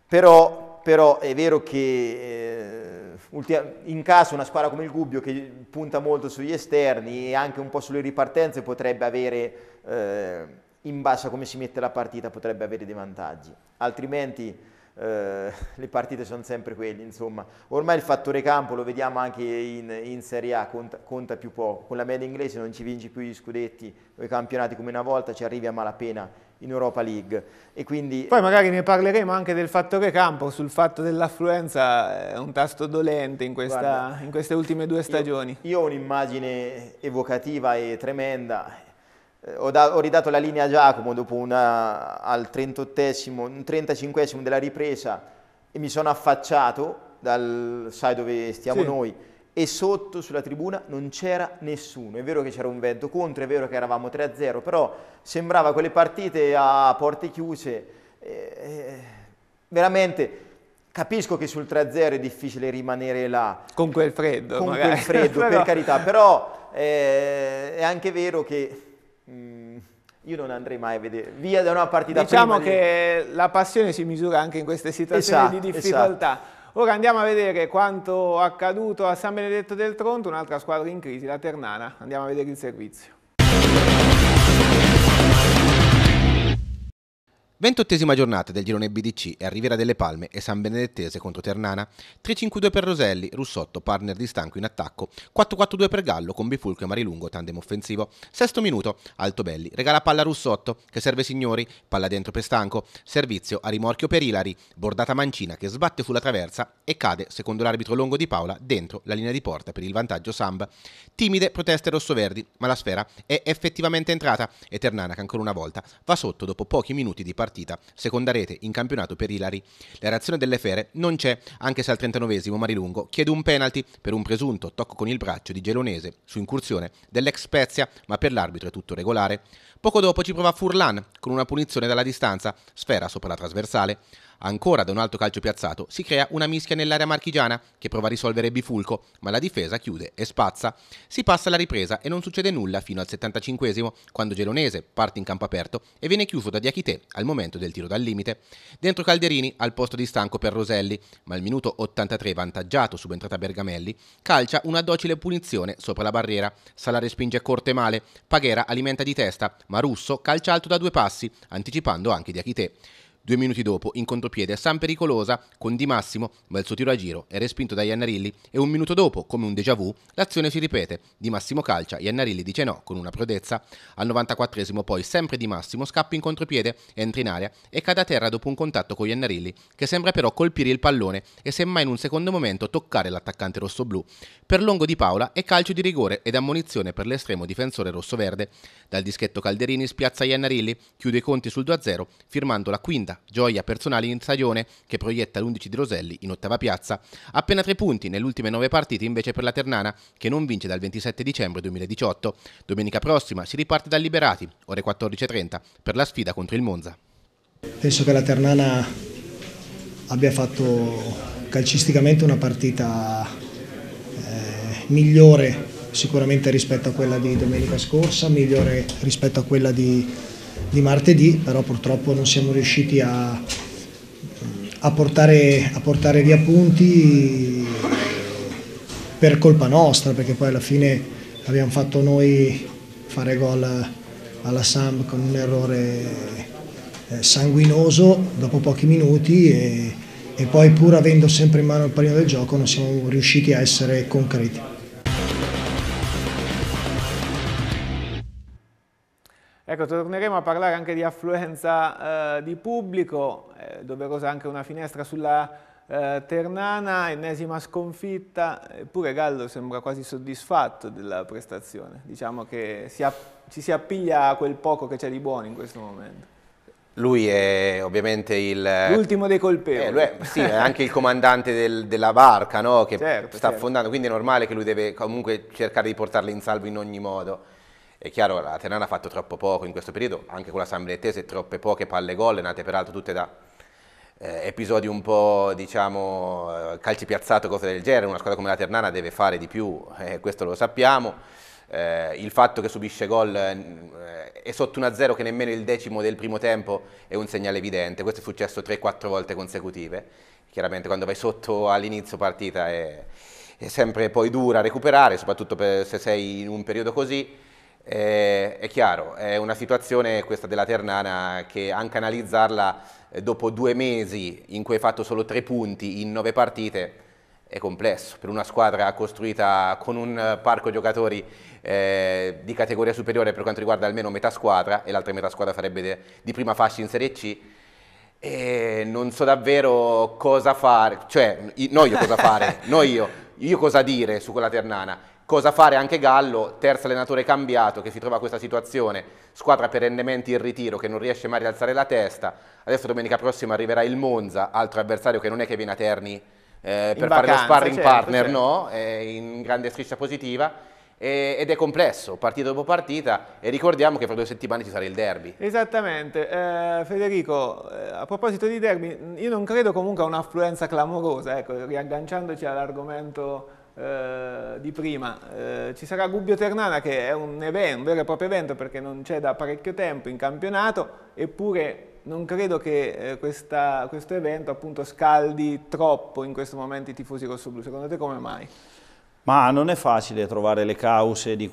Però, però è vero che eh, in caso una squadra come il Gubbio che punta molto sugli esterni e anche un po' sulle ripartenze potrebbe avere, eh, in base a come si mette la partita, potrebbe avere dei vantaggi. Altrimenti eh, le partite sono sempre quelle, insomma. Ormai il fattore campo lo vediamo anche in, in Serie A, conta, conta, più poco. Con la media inglese non ci vinci più gli scudetti o i campionati come una volta, ci arrivi a malapena in Europa League. E quindi... Poi
magari ne parleremo anche del fattore campo, sul fatto dell'affluenza eh, è un tasto dolente in, questa, Guarda,
in queste ultime due stagioni. Io, io ho un'immagine evocativa e tremenda eh, ho, da, ho, ridato la linea a Giacomo dopo una, al 38esimo, un 35esimo della ripresa e mi sono affacciato dal, sai dove stiamo sì. noi, e sotto sulla tribuna non c'era nessuno. È vero che c'era un vento contro, è vero che eravamo 3-0, però sembrava quelle partite a porte chiuse. Eh, eh veramente capisco che sul 3-0 è difficile rimanere là. Con quel freddo. Con magari. quel freddo, però... per carità, però eh, è anche vero che io non andrei mai a vedere via da una partita diciamo prima,
che io... la passione si misura anche in queste situazioni esatto, di esatto. difficoltà esatto. ora andiamo a vedere quanto accaduto a San Benedetto del Tronto un'altra squadra in crisi, la Ternana andiamo a vedere il servizio
Ventottesima giornata del girone BDC è a Riviera delle Palme e San Benedettese contro Ternana. 3-5-2 per Roselli, Russotto, partner di stanco in attacco. 4-4-2 per Gallo con Bifulco e Marilungo, tandem offensivo. Sesto minuto, Altobelli regala palla a Russotto che serve Signori, palla dentro per Stanco. Servizio a rimorchio per Ilari, bordata Mancina che sbatte sulla traversa e cade, secondo l'arbitro Longo di Paola, dentro la linea di porta per il vantaggio Samb. Timide proteste rossoverdi, ma la sfera è effettivamente entrata e Ternana che ancora una volta va sotto dopo pochi minuti di partita partita, seconda rete in campionato per Ilari. La reazione delle fere non c'è, anche se al 39 Marilungo chiede un penalty per un presunto tocco con il braccio di Gelonese su incursione dell'ex Spezia, ma per l'arbitro è tutto regolare. Poco dopo ci prova Furlan con una punizione dalla distanza, sfera sopra la trasversale ancora da un alto calcio piazzato, si crea una mischia nell'area marchigiana che prova a risolvere Bifulco, ma la difesa chiude e spazza. Si passa alla ripresa e non succede nulla fino al 75 quando Gelonese parte in campo aperto e viene chiuso da Diachite al momento del tiro dal limite. Dentro Calderini al posto di stanco per Roselli, ma al minuto 83 vantaggiato subentrata Bergamelli, calcia una docile punizione sopra la barriera. Sala respinge corte male, Paghera alimenta di testa, ma Russo calcia alto da due passi, anticipando anche Diachite. Due minuti dopo, in contropiede a San Pericolosa con Di Massimo, ma il suo tiro a giro è respinto da Iannarilli e un minuto dopo, come un déjà vu, l'azione si ripete. Di Massimo calcia, Iannarilli dice no con una prodezza. Al 94esimo poi sempre Di Massimo scappa in contropiede, entra in area e cade a terra dopo un contatto con Iannarilli che sembra però colpire il pallone e semmai in un secondo momento toccare l'attaccante rossoblù. Per Longo di Paola è calcio di rigore ed ammonizione per l'estremo difensore rossoverde. Dal dischetto Calderini spiazza Iannarilli, chiude i conti sul 2-0 firmando la quinta gioia personale in stagione che proietta l'11 di Roselli in ottava piazza, appena tre punti nelle ultime nove partite invece per la Ternana che non vince dal 27 dicembre 2018. Domenica prossima si riparte dal Liberati, ore 14.30, per la sfida contro il Monza.
Penso che la Ternana abbia fatto calcisticamente una partita eh, migliore sicuramente rispetto a quella di domenica scorsa, migliore rispetto a quella di di martedì, però purtroppo non siamo riusciti a, a, portare, a portare via punti per colpa nostra, perché poi alla fine abbiamo fatto noi fare gol alla Sam con un errore eh, sanguinoso dopo pochi minuti e, e poi pur avendo sempre in mano il pallino del gioco non siamo riusciti a essere concreti.
Ecco, torneremo a parlare anche di affluenza eh, di pubblico, eh, doverosa anche una finestra sulla eh, Ternana, ennesima sconfitta, eppure Gallo sembra quasi soddisfatto della prestazione, diciamo che si ci si appiglia a quel poco che c'è di buono in questo momento.
Lui è ovviamente L'ultimo
dei colpevoli. Eh,
è, sì, è anche il comandante del, della barca no? che certo, sta certo. affondando, quindi è normale che lui deve comunque cercare di portarli in salvo in ogni modo. È chiaro, la Tenana ha fatto troppo poco in questo periodo, anche con la Sambrettese troppe poche palle gol, nate peraltro tutte da eh, episodi un po', diciamo, eh, calci piazzato, cose del genere. Una squadra come la Ternana deve fare di più, eh, questo lo sappiamo. Eh, il fatto che subisce gol eh, e sotto 1-0 che nemmeno il decimo del primo tempo è un segnale evidente, questo è successo 3-4 volte consecutive, chiaramente quando vai sotto all'inizio partita è, è, sempre poi dura recuperare, soprattutto per, se sei in un periodo così, eh, è chiaro, è una situazione questa della Ternana che anche analizzarla eh, dopo due mesi in cui hai fatto solo tre punti in nove partite è complesso per una squadra costruita con un parco giocatori eh, di categoria superiore per quanto riguarda almeno metà squadra e l'altra metà squadra sarebbe de, di prima fascia in Serie C e non so davvero cosa fare, cioè no io cosa fare, no io, io cosa dire su quella Ternana Cosa fare anche Gallo, terzo allenatore cambiato che si trova a questa situazione, squadra perennemente in ritiro che non riesce mai a rialzare la testa. Adesso domenica prossima arriverà il Monza, altro avversario che non è che viene a Terni eh, per vacanza, fare lo sparring certo, partner, certo. no? È in grande striscia positiva ed è complesso, partita dopo partita, e ricordiamo che fra due settimane ci sarà il derby.
Esattamente, eh, Federico, eh, a proposito di derby, io non credo comunque a un'affluenza clamorosa, ecco, riagganciandoci all'argomento eh, di prima, eh, ci sarà Gubbio Ternana che è un, evento, un vero e proprio evento perché non c'è da parecchio tempo in campionato, eppure non credo che eh, questa, questo evento appunto scaldi troppo in questo momento i tifosi rossoblu, secondo te come mai?
Ma non è facile trovare le cause di,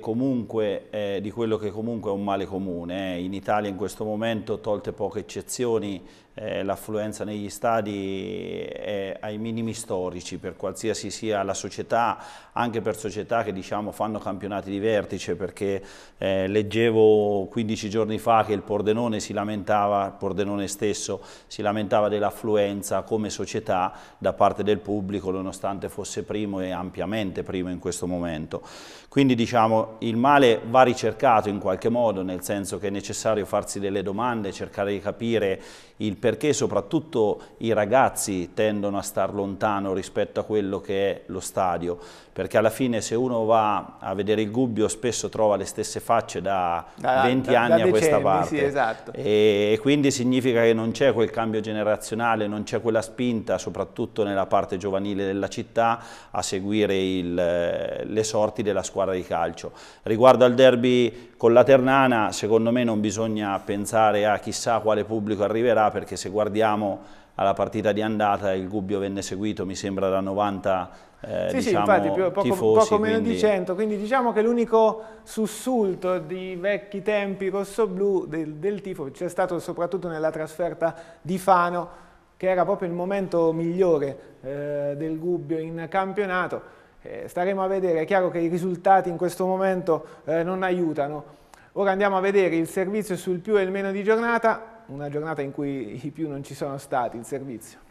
comunque, eh, di quello che comunque è un male comune. Eh. In Italia in questo momento, tolte poche eccezioni, eh, l'affluenza negli stadi è ai minimi storici per qualsiasi sia la società, anche per società che diciamo, fanno campionati di vertice, perché eh, leggevo 15 giorni fa che il Pordenone si lamentava, il Pordenone stesso si lamentava dell'affluenza come società da parte del pubblico, nonostante fosse primo e ampiamente primo in questo momento. Quindi diciamo il male va ricercato in qualche modo, nel senso che è necessario farsi delle domande, cercare di capire il perché soprattutto i ragazzi tendono a star lontano rispetto a quello che è lo stadio perché alla fine se uno va a vedere il Gubbio spesso trova le stesse facce da, da 20 da, anni da a decenni, questa parte sì, esatto. e, e, quindi significa che non c'è quel cambio generazionale, non c'è quella spinta soprattutto nella parte giovanile della città a seguire il, eh, le sorti della squadra di calcio. Riguardo al derby con la Ternana secondo me non bisogna pensare a chissà quale pubblico arriverà perché se guardiamo alla partita di andata il Gubbio venne seguito mi sembra da 90 eh, sì, diciamo, sì, infatti, più, poco, tifosi, poco meno quindi... di
100, quindi diciamo che l'unico sussulto di vecchi tempi rossoblù del, del tifo c'è stato soprattutto nella trasferta di Fano, che era proprio il momento migliore eh, del Gubbio in campionato. Eh, staremo a vedere, è chiaro che i risultati in questo momento eh, non aiutano. Ora andiamo a vedere il servizio sul più e il meno di giornata, una giornata in cui i più non ci sono stati in servizio.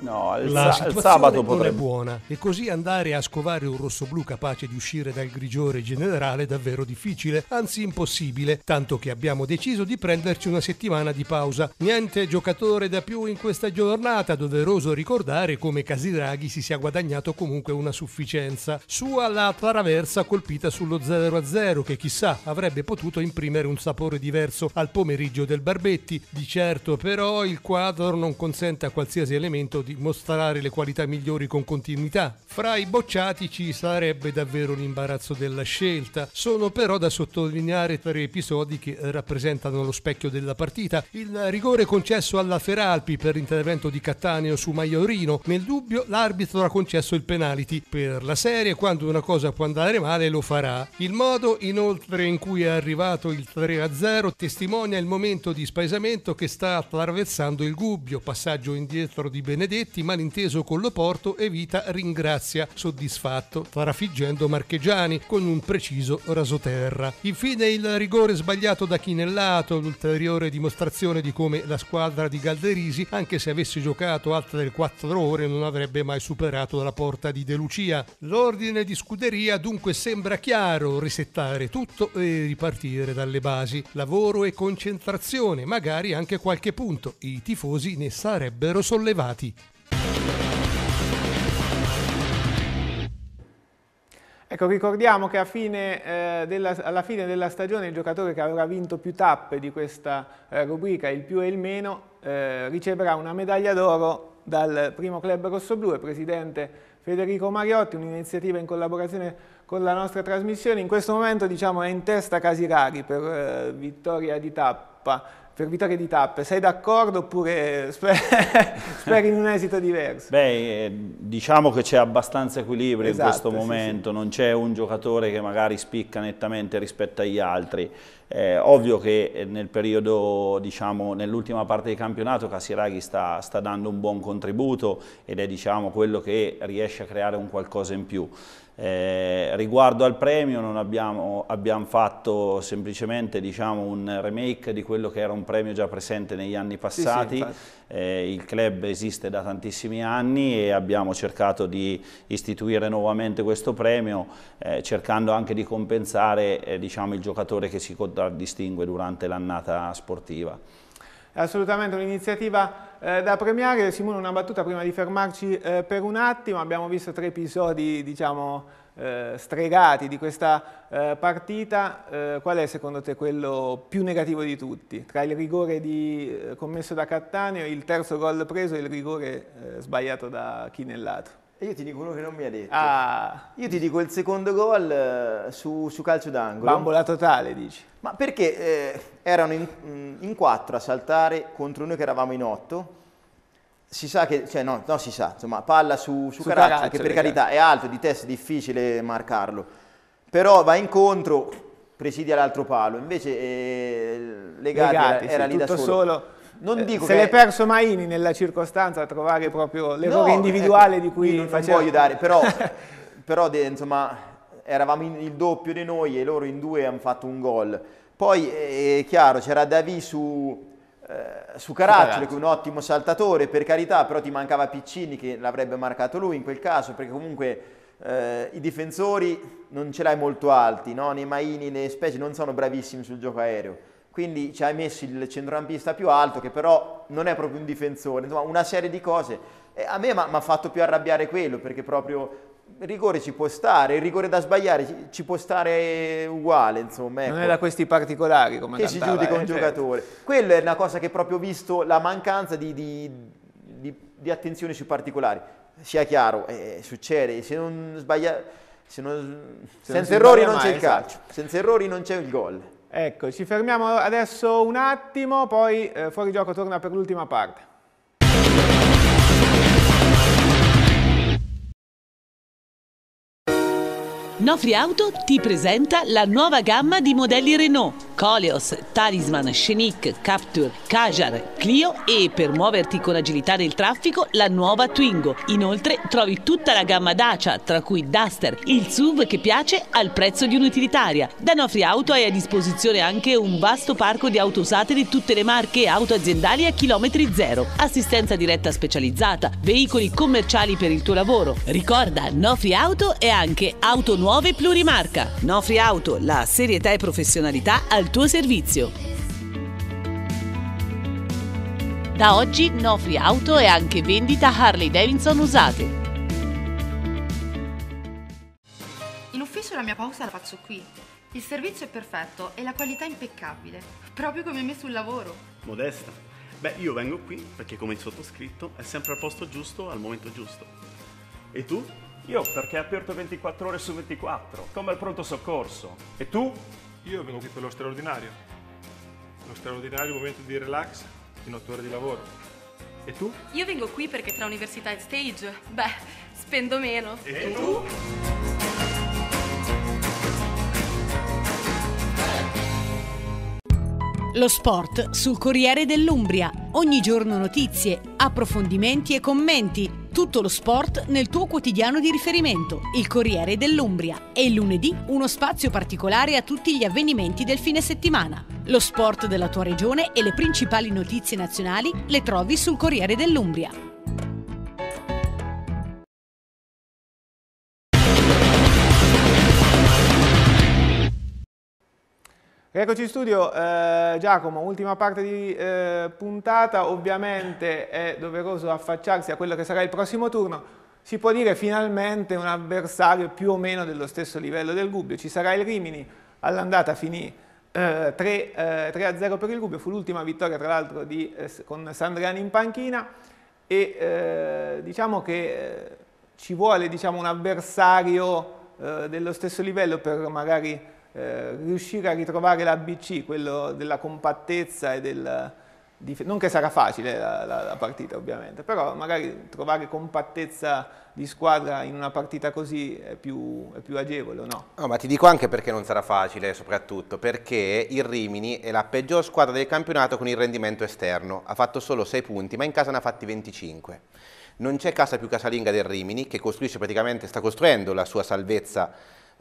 No, il, la sa- il sabato potrebbe...
buona e così andare a scovare un rossoblù capace di uscire dal grigiore generale è davvero difficile, anzi impossibile, tanto che abbiamo deciso di prenderci una settimana di pausa. Niente giocatore da più in questa giornata, doveroso ricordare come Casiraghi si sia guadagnato comunque una sufficienza. Sua la traversa colpita sullo 0-0 che chissà avrebbe potuto imprimere un sapore diverso al pomeriggio del Barbetti. Di certo però il quadro non consente a qualsiasi elemento di dimostrare le qualità migliori con continuità. Fra i bocciati ci sarebbe davvero l'imbarazzo della scelta. Sono però da sottolineare tre episodi che rappresentano lo specchio della partita. Il rigore concesso alla Feralpi per l'intervento di Cattaneo su Maiorino. Nel dubbio l'arbitro ha concesso il penalty. Per la serie quando una cosa può andare male lo farà. Il modo inoltre in cui è arrivato il 3-0 testimonia il momento di spaesamento che sta attraversando il Gubbio, passaggio indietro di Benedetto Benedetti, malinteso con Loporto, Evita ringrazia soddisfatto, trafiggendo Marchegiani con un preciso rasoterra. Infine il rigore sbagliato da Chinellato, l'ulteriore dimostrazione di come la squadra di Galderisi, anche se avesse giocato altre 4 ore, non avrebbe mai superato la porta di De Lucia. L'ordine di scuderia dunque sembra chiaro, risettare tutto e ripartire dalle basi. Lavoro e concentrazione, magari anche qualche punto. I tifosi ne sarebbero sollevati.
Ecco, ricordiamo che fine, eh, della, alla fine della stagione il giocatore che avrà vinto più tappe di questa eh, rubrica, il più e il meno, eh, riceverà una medaglia d'oro dal primo club rossoblu e presidente Federico Mariotti, un'iniziativa in collaborazione con la nostra trasmissione. In questo momento diciamo, è in testa Casirari per eh, vittoria di tappa vittorie di tappe, sei d'accordo oppure eh, sper
speri in un esito diverso? Beh, eh, diciamo che c'è abbastanza equilibrio esatto, in questo momento, esatto, sì, sì. non c'è un giocatore che magari spicca nettamente rispetto agli altri. Eh, ovvio che eh, nel periodo, diciamo, nell'ultima parte di campionato Casiraghi sta, sta dando un buon contributo ed è diciamo, quello che riesce a creare un qualcosa in più. Eh, riguardo al premio abbiamo, abbiamo, fatto semplicemente diciamo, un remake di quello che era un premio già presente negli anni passati, sì, sì, eh, il club esiste da tantissimi anni e abbiamo cercato di istituire nuovamente questo premio eh, cercando anche di compensare eh, diciamo, il giocatore che si contraddistingue durante l'annata sportiva
assolutamente un'iniziativa eh, da premiare. Simone, una battuta prima di fermarci eh, per un attimo. Abbiamo visto tre episodi, diciamo, eh, stregati di questa eh, partita. Eh, qual è secondo te quello più negativo di tutti? Tra il rigore di, eh, commesso da Cattaneo, il terzo gol preso e il rigore sbagliato da Chinellato. E io ti dico
uno che non mi ha detto. Ah. Io ti dico il secondo gol eh, su, su calcio d'angolo. Bambola totale, dici? Ma perché eh, erano in, mm, in, quattro a saltare contro noi che eravamo in otto. Si sa che, cioè no, no si sa, insomma, palla su, su, su Caraccio, Caraccio, che per carità è alto, di testa è difficile marcarlo. Però va incontro, presidia l'altro palo. Invece eh, Legati, Legati era, era sì, lì da solo. solo non eh, dico se che... l'è perso Maini nella circostanza a trovare proprio l'errore no, individuale ecco, di cui non, faceva... non voglio dare, però, però de, insomma, eravamo in, il doppio di noi e loro in due hanno fatto un gol. Poi eh, è chiaro, c'era Davi su, eh, su Caraccioli, che è un ottimo saltatore, per carità, però ti mancava Piccini che l'avrebbe marcato lui in quel caso, perché comunque eh, i difensori non ce l'hai molto alti, no? né Maini né Specie non sono bravissimi sul gioco aereo quindi ci hai messo il centrocampista più alto che però non è proprio un difensore, insomma una serie di cose. E a me mi ha fatto più arrabbiare quello perché proprio il rigore ci può stare, il rigore da sbagliare ci, ci può stare uguale, insomma. Ecco. Non è ecco. da questi particolari come Che si giudica eh, un certo. giocatore. Quella è una cosa che proprio ho visto la mancanza di, di, di, di attenzione sui particolari. Sia chiaro, eh, succede, se non sbaglia... Se non, se senza non errori non c'è il esatto. calcio, senza errori non c'è il gol.
Ecco, ci fermiamo adesso un attimo, poi eh, fuori gioco torna per l'ultima parte.
Nofri Auto ti presenta la nuova gamma di modelli Renault, Coleos, Talisman, Scenic, Capture, Kajar, Clio e per muoverti con agilità nel traffico la nuova Twingo. Inoltre trovi tutta la gamma Dacia, tra cui Duster, il SUV che piace al prezzo di un'utilitaria. Da Nofri Auto hai a disposizione anche un vasto parco di auto usate di tutte le marche e auto aziendali a chilometri zero, assistenza diretta specializzata, veicoli commerciali per il tuo lavoro. Ricorda, Nofri Auto è anche auto nuova nuove plurimarca. Nofri Auto, la serietà e professionalità al tuo servizio. Da oggi Nofri Auto è anche vendita Harley Davidson usate.
In ufficio la mia pausa la faccio qui. Il servizio è perfetto e la qualità impeccabile, proprio come me sul lavoro.
Modesta. Beh, io vengo qui perché come il sottoscritto è sempre al posto giusto al momento giusto. E tu? Io perché è aperto
24 ore su 24, come al pronto soccorso. E tu? Io vengo qui per lo straordinario. Lo straordinario momento di relax in otto ore di lavoro.
E tu? Io vengo qui perché tra università e stage, beh, spendo meno. E, tu? Lo sport sul Corriere dell'Umbria. Ogni giorno notizie, approfondimenti e commenti tutto lo sport nel tuo quotidiano di riferimento, il Corriere dell'Umbria. E il lunedì uno spazio particolare a tutti gli avvenimenti del fine settimana. Lo sport della tua regione e le principali notizie nazionali le trovi sul Corriere dell'Umbria.
Eccoci in studio, eh, Giacomo, ultima parte di eh, puntata, ovviamente è doveroso affacciarsi a quello che sarà il prossimo turno, si può dire finalmente un avversario più o meno dello stesso livello del Gubbio, ci sarà il Rimini, all'andata finì eh, 3-0 eh, per il Gubbio, fu l'ultima vittoria tra l'altro eh, con Sandriani in panchina e eh, diciamo che ci vuole diciamo, un avversario dello stesso livello per magari eh, riuscire a ritrovare l'ABC, quello della compattezza e del... non che sarà facile la, la, la, partita ovviamente, però magari trovare compattezza di squadra in una partita così è più, è più agevole o no?
No, ma ti dico anche perché non sarà facile soprattutto, perché il Rimini è la peggior squadra del campionato con il rendimento esterno, ha fatto solo 6 punti, ma in casa ne ha fatti 25 non c'è casa più casalinga del Rimini che costruisce praticamente, sta costruendo la sua salvezza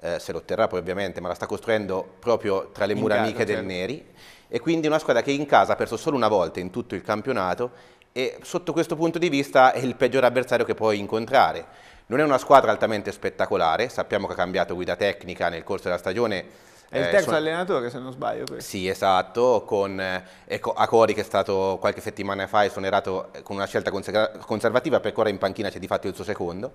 eh, se lo otterrà poi ovviamente, ma la sta costruendo proprio tra le mura amiche certo. del Neri, e quindi una squadra che in casa ha perso solo una volta in tutto il campionato e sotto questo punto di vista è il peggior avversario che puoi incontrare. Non è una squadra altamente spettacolare, sappiamo che ha cambiato guida tecnica nel corso della stagione, è il eh, terzo sono...
allenatore, se non sbaglio. Poi.
Sì, esatto, con eh, ecco, Acori che è stato qualche settimana fa esonerato eh, con una scelta conservativa, per ora in panchina c'è di fatto il suo secondo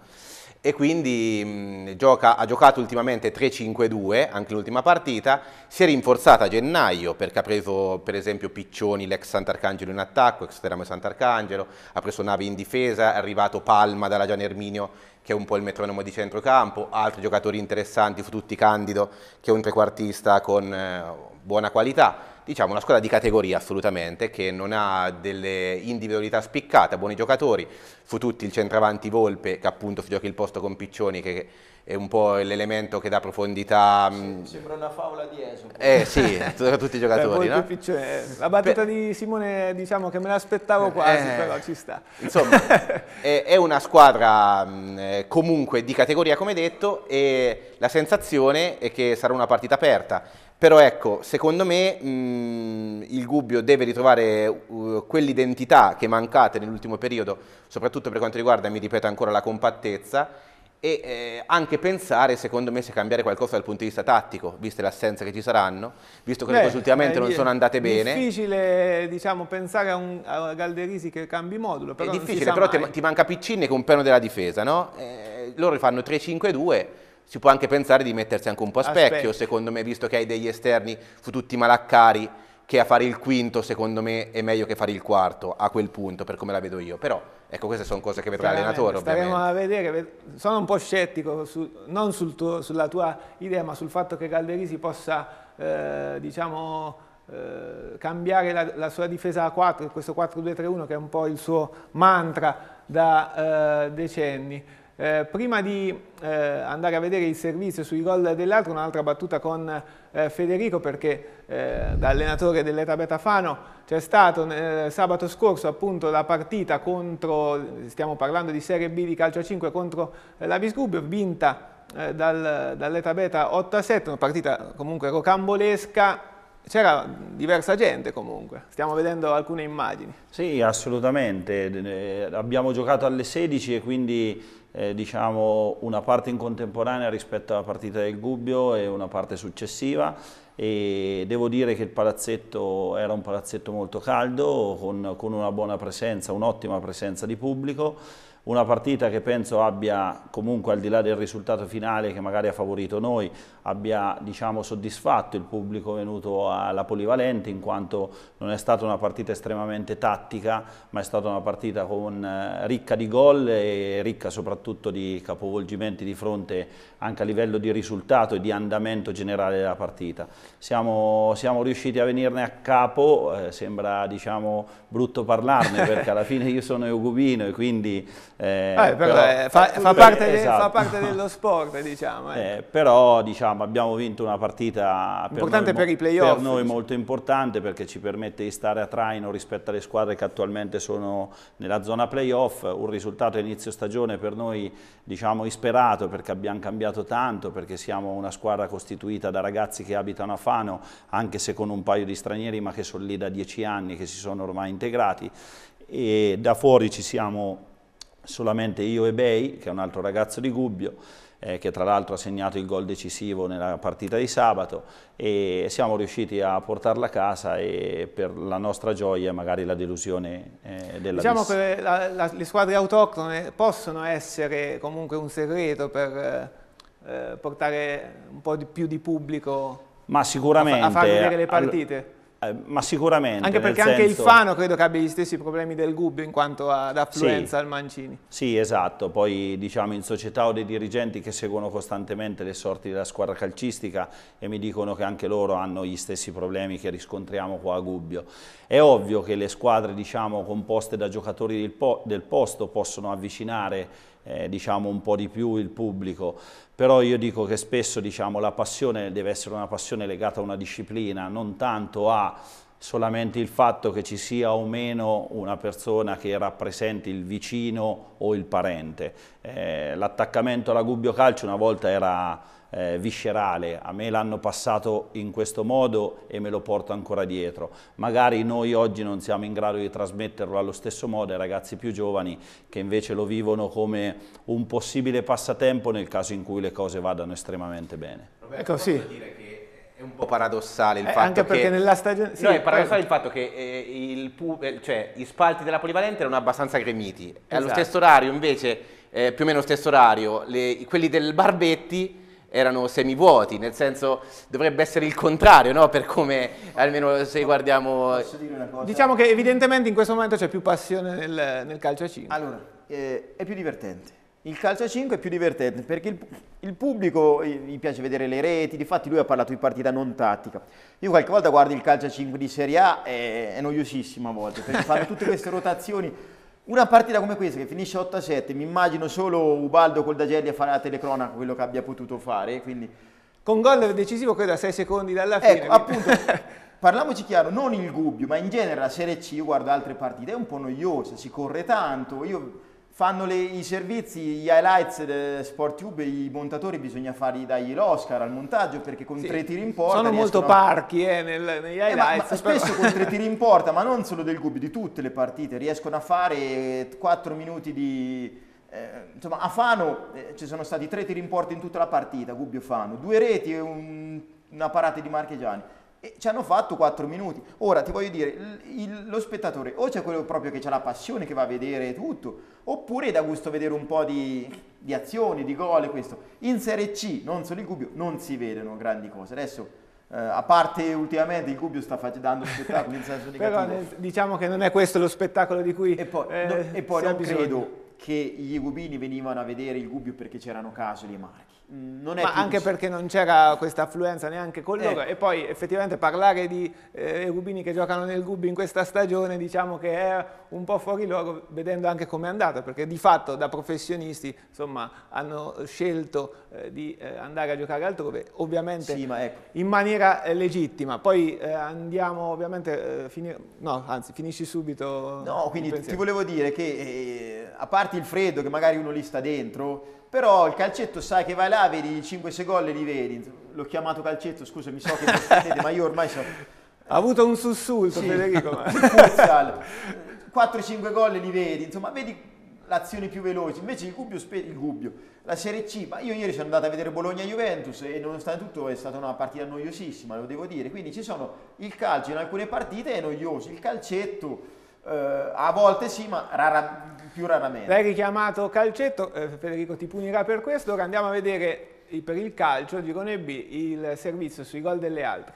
e quindi mh, gioca, ha giocato ultimamente 3-5-2 anche l'ultima partita, si è rinforzata a gennaio perché ha preso per esempio Piccioni, l'ex Sant'Arcangelo in attacco, ex Teramo e Sant'Arcangelo, ha preso Navi in difesa, è arrivato Palma dalla Gian Erminio che è un po' il metronomo di centrocampo, altri giocatori interessanti, fu tutti Candido che è un trequartista con eh, buona qualità diciamo, una squadra di categoria assolutamente, che non ha delle individualità spiccate, buoni giocatori, fu tutti il centravanti Volpe, che appunto si gioca il posto con Piccioni, che è un po' l'elemento che dà profondità. Mm, sì,
sembra una favola di Esu. Eh sì,
tutti i giocatori. Beh, no?
Eh, la battuta Beh, di Simone diciamo che me l'aspettavo quasi, eh, però ci sta.
Insomma, è, è, una squadra mm, eh, comunque di categoria come detto e la sensazione è che sarà una partita aperta però ecco, secondo me mh, mm, il Gubbio deve ritrovare uh, quell'identità che è mancata nell'ultimo periodo, soprattutto per quanto riguarda, mi ripeto ancora, la compattezza e eh, anche pensare, secondo me, se cambiare qualcosa dal punto di vista tattico, viste le assenze che ci saranno, visto che Beh, le cose ultimamente eh, non sono andate bene. È
difficile diciamo, pensare a, un, a Galderisi che cambi modulo.
Però è difficile, però ti manca Piccini con un piano della difesa, no? Eh, loro fanno 3-5-2 si può anche pensare di mettersi anche un po' a specchio, a secondo me, visto che hai degli esterni tutti malaccari, che a fare il quinto, secondo me, è meglio che fare il quarto, a quel punto, per come la vedo io. Però, ecco, queste sono cose che vedrà l'allenatore, ovviamente.
a vedere, sono un po' scettico, su, non sul tuo, sulla tua idea, ma sul fatto che Calderisi possa, eh, diciamo... Eh, cambiare la, la, sua difesa a 4, questo 4-2-3-1 che è un po' il suo mantra da eh, decenni. Eh, prima di eh, andare a vedere il servizio sui gol dell'altro, un'altra battuta con eh, Federico perché eh, da allenatore dell'Eta Betafano c'è stata eh, sabato scorso appunto la partita contro, stiamo parlando di Serie B di calcio a 5 contro eh, la Bisgubbio, vinta dal, dall'Eta Beta 8 a 7, una partita comunque rocambolesca c'era diversa
gente comunque, stiamo vedendo alcune immagini. Sì, assolutamente, abbiamo giocato alle 16 e quindi eh, diciamo, una parte in contemporanea rispetto alla partita del Gubbio e una parte successiva e devo dire che il palazzetto era un palazzetto molto caldo con, con una buona presenza, un'ottima presenza di pubblico una partita che penso abbia comunque al di là del risultato finale che magari ha favorito noi abbia diciamo, soddisfatto il pubblico venuto alla Polivalente in quanto non è stata una partita estremamente tattica ma è stata una partita con, eh, ricca di gol e ricca soprattutto di capovolgimenti di fronte anche a livello di risultato e di andamento generale della partita. Siamo, siamo riusciti a venirne a capo, eh, sembra diciamo, brutto parlarne perché alla fine io sono eugubino e quindi... Eh, eh però, però, fa, fa, parte, esatto. fa, parte dello
sport diciamo. Ecco.
Eh, però diciamo ma diciamo, abbiamo vinto una partita per importante noi, per, i playoff. Per noi molto importante perché ci permette di stare a traino rispetto alle squadre che attualmente sono nella zona playoff. Un risultato a inizio stagione per noi diciamo isperato perché abbiamo cambiato tanto, perché siamo una squadra costituita da ragazzi che abitano a Fano, anche se con un paio di stranieri ma che sono lì da dieci anni, che si sono ormai integrati e da fuori ci siamo solamente io e Bei, che è un altro ragazzo di Gubbio, eh, che tra l'altro ha segnato il gol decisivo nella partita di sabato e siamo riusciti a portarla a casa e per la nostra gioia magari la delusione eh, della Diciamo che
la, la, le squadre autoctone possono essere comunque un segreto per eh, portare un po' di più di pubblico ma sicuramente, a, a far vedere le eh, partite. Al,
eh, ma sicuramente. Anche perché senso... anche il Fano
credo che abbia gli stessi problemi del Gubbio in quanto ad affluenza sì, al Mancini.
Sì, esatto. Poi diciamo in società ho dei dirigenti che seguono costantemente le sorti della squadra calcistica e mi dicono che anche loro hanno gli stessi problemi che riscontriamo qua a Gubbio. È ovvio che le squadre diciamo composte da giocatori del, po del posto possono avvicinare eh, diciamo un po' di più il pubblico, però io dico che spesso diciamo, la passione deve essere una passione legata a una disciplina, non tanto a solamente il fatto che ci sia o meno una persona che rappresenti il vicino o il parente. Eh, L'attaccamento alla Gubbio Calcio una volta era eh, viscerale, a me l'hanno passato in questo modo e me lo porto ancora dietro. Magari noi oggi non siamo in grado di trasmetterlo allo stesso modo ai ragazzi più giovani che invece lo vivono come un possibile passatempo nel caso in cui le cose vadano estremamente bene.
Roberto, ecco, sì. è
un po' paradossale il eh, fatto anche perché che, nella stagione sì, no, è paradossale il
fatto che eh, il, eh, cioè, gli spalti della polivalente erano abbastanza gremiti esatto. allo stesso orario invece eh, più o meno stesso orario le, quelli del Barbetti erano semivuoti, nel senso dovrebbe essere il contrario, no? Per come almeno se guardiamo... Posso dire una cosa? Diciamo
che evidentemente in questo momento c'è più passione nel, nel
calcio a 5. Allora, eh, è più divertente. Il calcio a 5 è più divertente perché il, il pubblico gli piace vedere le reti, difatti lui ha parlato di partita non tattica. Io qualche volta guardo il calcio a 5 di Serie A, è, è noiosissimo a volte, perché fanno tutte queste rotazioni una partita come questa che finisce 8-7, mi immagino solo Ubaldo col Dagelli a fare la telecronaca quello che abbia potuto fare, quindi... Con gol decisivo credo a 6 secondi dalla ecco, fine. Ecco, appunto, parliamoci chiaro, non il Gubbio, ma in genere la Serie C, io guardo altre partite, è un po' noiosa, si corre tanto, io fanno le, i servizi, gli highlights Sport Tube, i montatori bisogna fargli dargli l'Oscar al montaggio perché con sì, tre tiri in porta... Sono molto parchi
eh, nel, negli highlights. Eh, ma, ma spesso con tre tiri
in porta, ma non solo del Gubbio, di tutte le partite, riescono a fare quattro minuti di... Eh, insomma, a Fano eh, ci sono stati tre tiri in porta in tutta la partita, Gubbio-Fano, due reti e un, una parata di Marchegiani e ci hanno fatto 4 minuti. Ora ti voglio dire, il, il, lo spettatore o c'è quello proprio che ha la passione, che va a vedere tutto, oppure da gusto vedere un po' di, di azioni, di gol e questo. In Serie C, non solo il Gubbio, non si vedono grandi cose. Adesso, eh, a parte ultimamente il Gubbio sta dando spettacoli in senso negativo. Però eh,
diciamo che non è questo lo spettacolo di cui E poi, eh, no, e poi non bisogno. credo
che gli gubini venivano a vedere il Gubbio perché c'erano Casoli e Marchi
non è Ma anche così. perché non c'era questa affluenza neanche con loro eh. e poi effettivamente parlare di eh, Rubini che giocano nel Gubbi in questa stagione diciamo che è un po' fuori loro vedendo anche com'è andata perché di fatto da professionisti insomma hanno scelto eh, di eh, andare a giocare altrove ovviamente sì, ecco. in maniera eh, legittima poi eh, andiamo ovviamente eh, finire no anzi finisci subito no quindi ti volevo dire
che a parte il freddo che magari uno li sta dentro però il calcetto sai che vai là, vedi 5 6 gol e li vedi. L'ho chiamato calcetto, scusa, mi so che non offendete, ma io ormai so.
Ha avuto un sussulto sì. Federico. Ma... 4-5
gol e li vedi, insomma, vedi l'azione più veloce. Invece il Gubbio, il Gubbio, la Serie C, ma io ieri sono andato a vedere Bologna-Juventus e nonostante tutto è stata una partita noiosissima, lo devo dire. Quindi ci sono il calcio in alcune partite è noioso, il calcetto eh, a volte sì, ma rara, più raramente. L'hai richiamato calcetto,
eh, Federico ti punirà per questo, ora andiamo a vedere per il calcio, girone B, il servizio sui gol delle altre.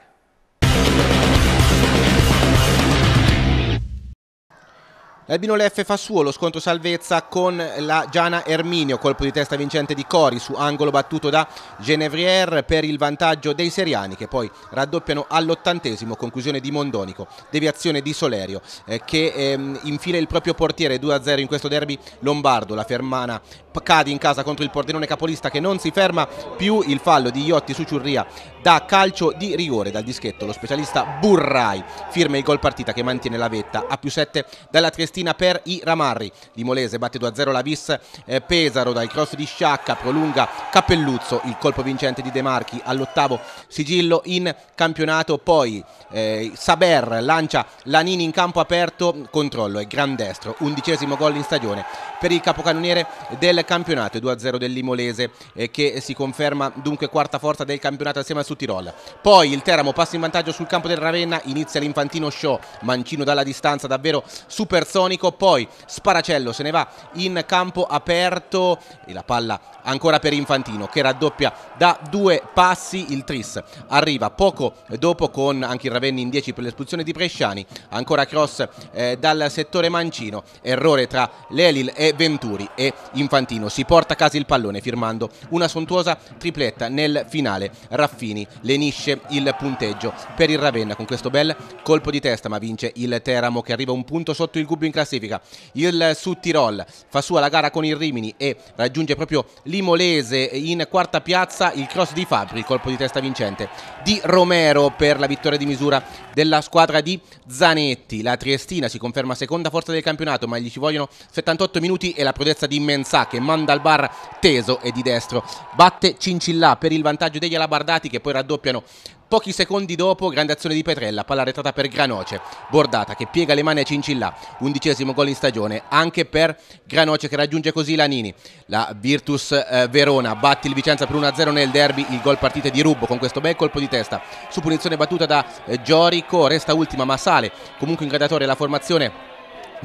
L'Albino Leffe fa suo lo scontro salvezza con la Giana Erminio, colpo di testa vincente di Cori su angolo battuto da Genevrier per il vantaggio dei Seriani che poi raddoppiano all'ottantesimo, conclusione di Mondonico, deviazione di Solerio eh, che ehm, infila il proprio portiere 2-0 in questo derby lombardo, la Fermana cade in casa contro il Pordenone capolista che non si ferma più, il fallo di Iotti su Ciurria da calcio di rigore dal dischetto lo specialista Burrai firma il gol partita che mantiene la vetta a più 7 dalla Triestina per i Ramarri di Molese batte 2-0 la Vis eh, Pesaro dal cross di Sciacca prolunga Cappelluzzo il colpo vincente di De Marchi all'ottavo sigillo in campionato poi eh, Saber lancia Lanini in campo aperto controllo e gran destro undicesimo gol in stagione per il capocannoniere del campionato 2-0 dell'Imolese eh, che si conferma dunque quarta forza del campionato assieme a su Tirol. Poi il Teramo passa in vantaggio sul campo del Ravenna, inizia l'infantino show, Mancino dalla distanza davvero supersonico, poi Sparacello se ne va in campo aperto e la palla ancora per Infantino che raddoppia da due passi il Tris. Arriva poco dopo con anche il Ravenna in 10 per l'espulsione di Presciani, ancora cross eh, dal settore Mancino, errore tra Lelil e Venturi e Infantino si porta a casa il pallone firmando una sontuosa tripletta nel finale. Raffini Pellegrini lenisce il punteggio per il Ravenna con questo bel colpo di testa ma vince il Teramo che arriva un punto sotto il Gubbio in classifica il Sud Tirol fa sua la gara con il Rimini e raggiunge proprio l'Imolese in quarta piazza il cross di Fabri il colpo di testa vincente di Romero per la vittoria di misura della squadra di Zanetti la Triestina si conferma seconda forza del campionato ma gli ci vogliono 78 minuti e la prodezza di Mensà che manda al bar teso e di destro batte Cincillà per il vantaggio degli Alabardati che poi poi raddoppiano Pochi secondi dopo, grande azione di Petrella, palla retrata per Granoce, Bordata che piega le mani a Cincillà, undicesimo gol in stagione anche per Granoce che raggiunge così Lanini. La Virtus eh, Verona batte il Vicenza per 1-0 nel derby, il gol partite di Rubbo con questo bel colpo di testa, su punizione battuta da eh, Giorico, resta ultima ma sale comunque in gradatoria la formazione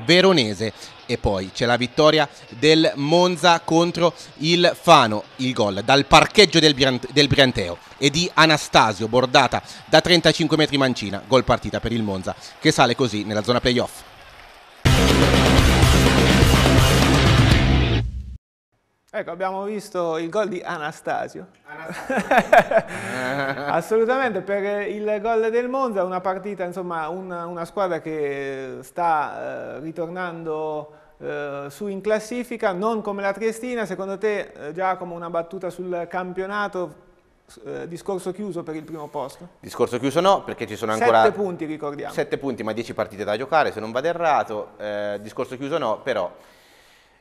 veronese e poi c'è la vittoria del Monza contro il Fano, il gol dal parcheggio del, del Brianteo e di Anastasio, bordata da 35 metri mancina, gol partita per il Monza che sale così nella zona playoff.
Ecco, abbiamo visto il gol di Anastasio. Anastasio. Assolutamente, per il gol del Monza, una partita, insomma, una, una squadra che sta eh, ritornando eh, su in classifica, non come la Triestina. Secondo te, eh, Giacomo, una battuta sul campionato? Eh, discorso chiuso per il primo posto?
Discorso chiuso no, perché ci sono ancora... Sette punti, ricordiamo. Sette punti, ma dieci partite da giocare, se non vado errato. Eh, discorso chiuso no, però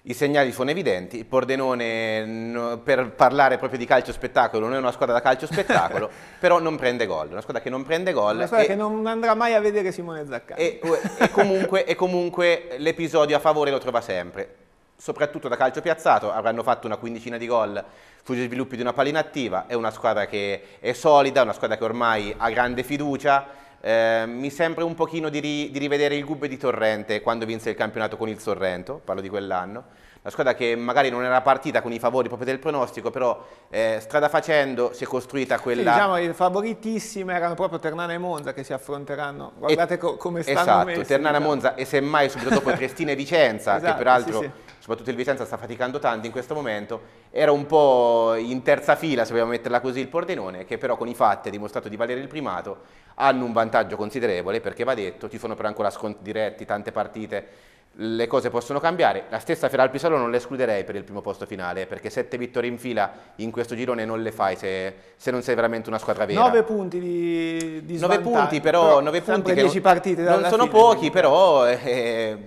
i segnali sono evidenti, il Pordenone per parlare proprio di calcio spettacolo non è una squadra da calcio spettacolo, però non prende gol, una squadra che non prende gol. Una squadra e, che
non andrà mai a vedere Simone Zaccani. E, e
comunque, comunque l'episodio a favore lo trova sempre, soprattutto da calcio piazzato, avranno fatto una quindicina di gol sugli sviluppi di una palla inattiva, è una squadra che è solida, una squadra che ormai ha grande fiducia, eh, mi sembra un pochino di, ri, di rivedere il Gubbe di Torrente quando vinse il campionato con il Sorrento, parlo di quell'anno. La squadra che magari non era partita con i favori proprio del pronostico, però eh, strada facendo si è costruita quella... Sì, diciamo,
i favoritissimi erano proprio Ternana e Monza che si affronteranno,
guardate e... co come stanno Esatto, messi, Ternana, diciamo. Monza e semmai subito dopo Crestina e Vicenza, esatto, che peraltro... Sì, sì soprattutto il Vicenza sta faticando tanto in questo momento, era un po' in terza fila, se vogliamo metterla così, il Pordenone, che però con i fatti ha dimostrato di valere il primato, hanno un vantaggio considerevole, perché va detto, ci sono però ancora scontri diretti, tante partite, le cose possono cambiare. La stessa Feralpi Salo non le escluderei per il primo posto finale, perché sette vittorie in fila in questo girone non le fai se, se non sei veramente una squadra vera. Nove
punti di, di nove punti però, però 9 punti che 10 non, partite non sono fine, pochi,
però eh,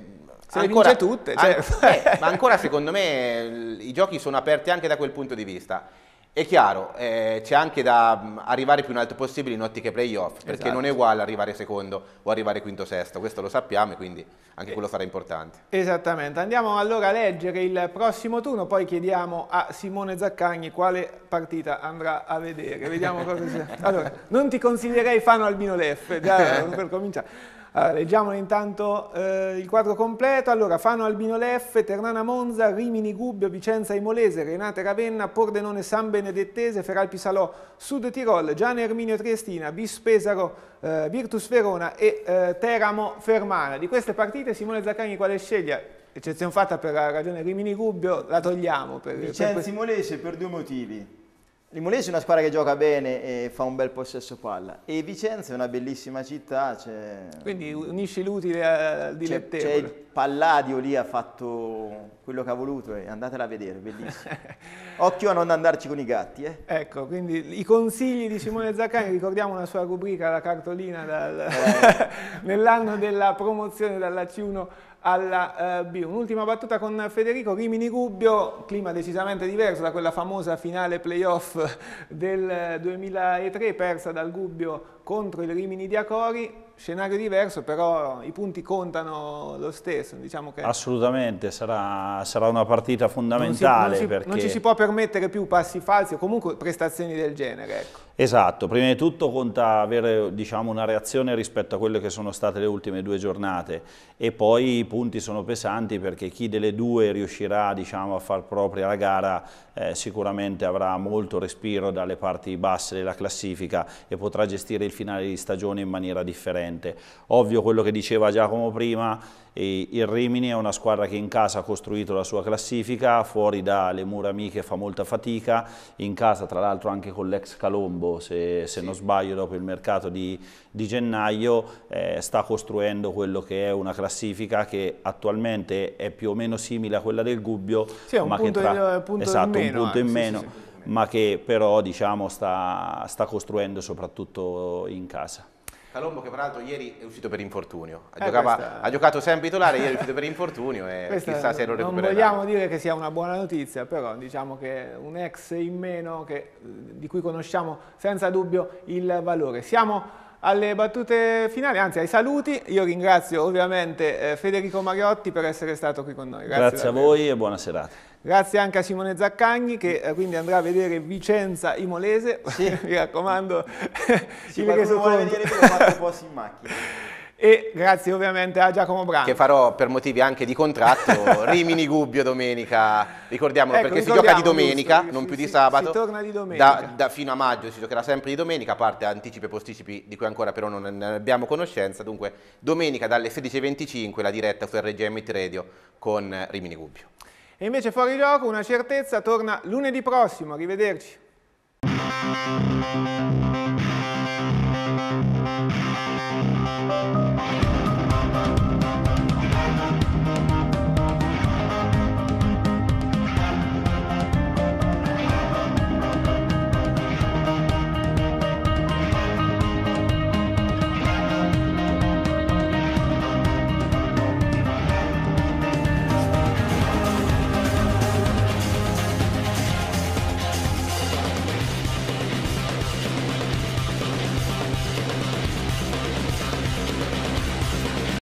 se ancora, vince tutte. Cioè.
Eh, ma ancora secondo me eh, i giochi sono aperti anche da quel punto di vista. È chiaro, eh, c'è anche da mm, arrivare più in alto possibile in ottiche playoff, perché esatto. non è uguale arrivare secondo o arrivare quinto o sesto, questo lo sappiamo e quindi anche eh. quello sarà importante.
Esattamente, andiamo allora a leggere il prossimo turno, poi chiediamo a Simone Zaccagni quale partita andrà a vedere. Vediamo cosa sia. Allora, non ti consiglierei Fano Albino Leff, già per cominciare. Allora, leggiamolo intanto eh, il quadro completo. Allora, Fano Albino Leffe, Ternana Monza, Rimini Gubbio, Vicenza Imolese, Renate Ravenna, Pordenone San Benedettese, Feralpi Salò, Sud Tirol, Gian Erminio Triestina, Bis eh, Virtus Verona e eh, Teramo Fermana. Di queste partite Simone Zaccagni quale sceglie? Eccezione fatta per
la ragione Rimini Gubbio, la togliamo. Per, Vicenza per... Imolese per due motivi. Il è una squadra che gioca bene e fa un bel possesso palla e Vicenza è una bellissima città. Quindi unisce l'utile al dilettevole. C'è il Palladio lì, ha fatto quello che ha voluto e andatela a vedere, bellissimo. Occhio a non andarci con i gatti. Eh. Ecco, quindi
i consigli di Simone Zaccani, ricordiamo la sua rubrica, la cartolina, dal... nell'anno della promozione dalla C1 alla eh, B. Un'ultima battuta con Federico, Rimini Gubbio, clima decisamente diverso da quella famosa finale playoff del 2003 eh, persa dal Gubbio contro il Rimini di Acori, scenario diverso, però i punti contano lo stesso. Diciamo
Assolutamente, sarà, sarà, una partita fondamentale. Non, si, non, perché... non, ci si
può permettere più passi falsi o comunque prestazioni del genere. Ecco.
Esatto, prima di tutto conta avere diciamo, una reazione rispetto a quelle che sono state le ultime due giornate e poi i punti sono pesanti perché chi delle due riuscirà diciamo, a far propria la gara eh, sicuramente avrà molto respiro dalle parti basse della classifica e potrà gestire il finale di stagione in maniera differente differente. Ovvio quello che diceva Giacomo prima, il Rimini è una squadra che in casa ha costruito la sua classifica, fuori dalle mura amiche fa molta fatica, in casa tra l'altro anche con l'ex Calombo, se, se sì. non sbaglio dopo il mercato di, di gennaio, eh, sta costruendo quello che è una classifica che attualmente è più o meno simile a quella del Gubbio, sì, ma che tra... In, esatto, eh, meno, un punto in esatto, sì, meno ma che però diciamo, sta, sta costruendo soprattutto in casa.
Calombo che peraltro ieri è uscito per infortunio, ha, eh, giocava, questa... ha giocato sempre titolare, ieri è uscito per infortunio e questa chissà se lo recupererà. Non
vogliamo dire che sia una buona notizia, però diciamo che un ex in meno che, eh, di cui conosciamo senza dubbio il valore. Siamo alle battute finali, anzi ai saluti. Io ringrazio ovviamente eh, Federico Mariotti per essere stato qui con noi. Grazie, Grazie a
voi e buona serata.
Grazie anche a Simone Zaccagni che eh, quindi andrà a vedere Vicenza Imolese, sì. mi raccomando. Sì, ma non vuole vedere che in macchina e grazie ovviamente a Giacomo Brani. Che
farò per motivi anche di contratto, Rimini Gubbio domenica, ricordiamolo ecco, perché ricordiamo, si gioca di domenica, giusto, non si, più di sabato. Si torna di domenica. Da, da fino a maggio si giocherà sempre di domenica, a parte anticipi e posticipi di cui ancora però non abbiamo conoscenza, dunque domenica dalle 16.25 la diretta su RGM Radio con Rimini Gubbio.
E invece fuori gioco, una certezza, torna lunedì prossimo. Arrivederci.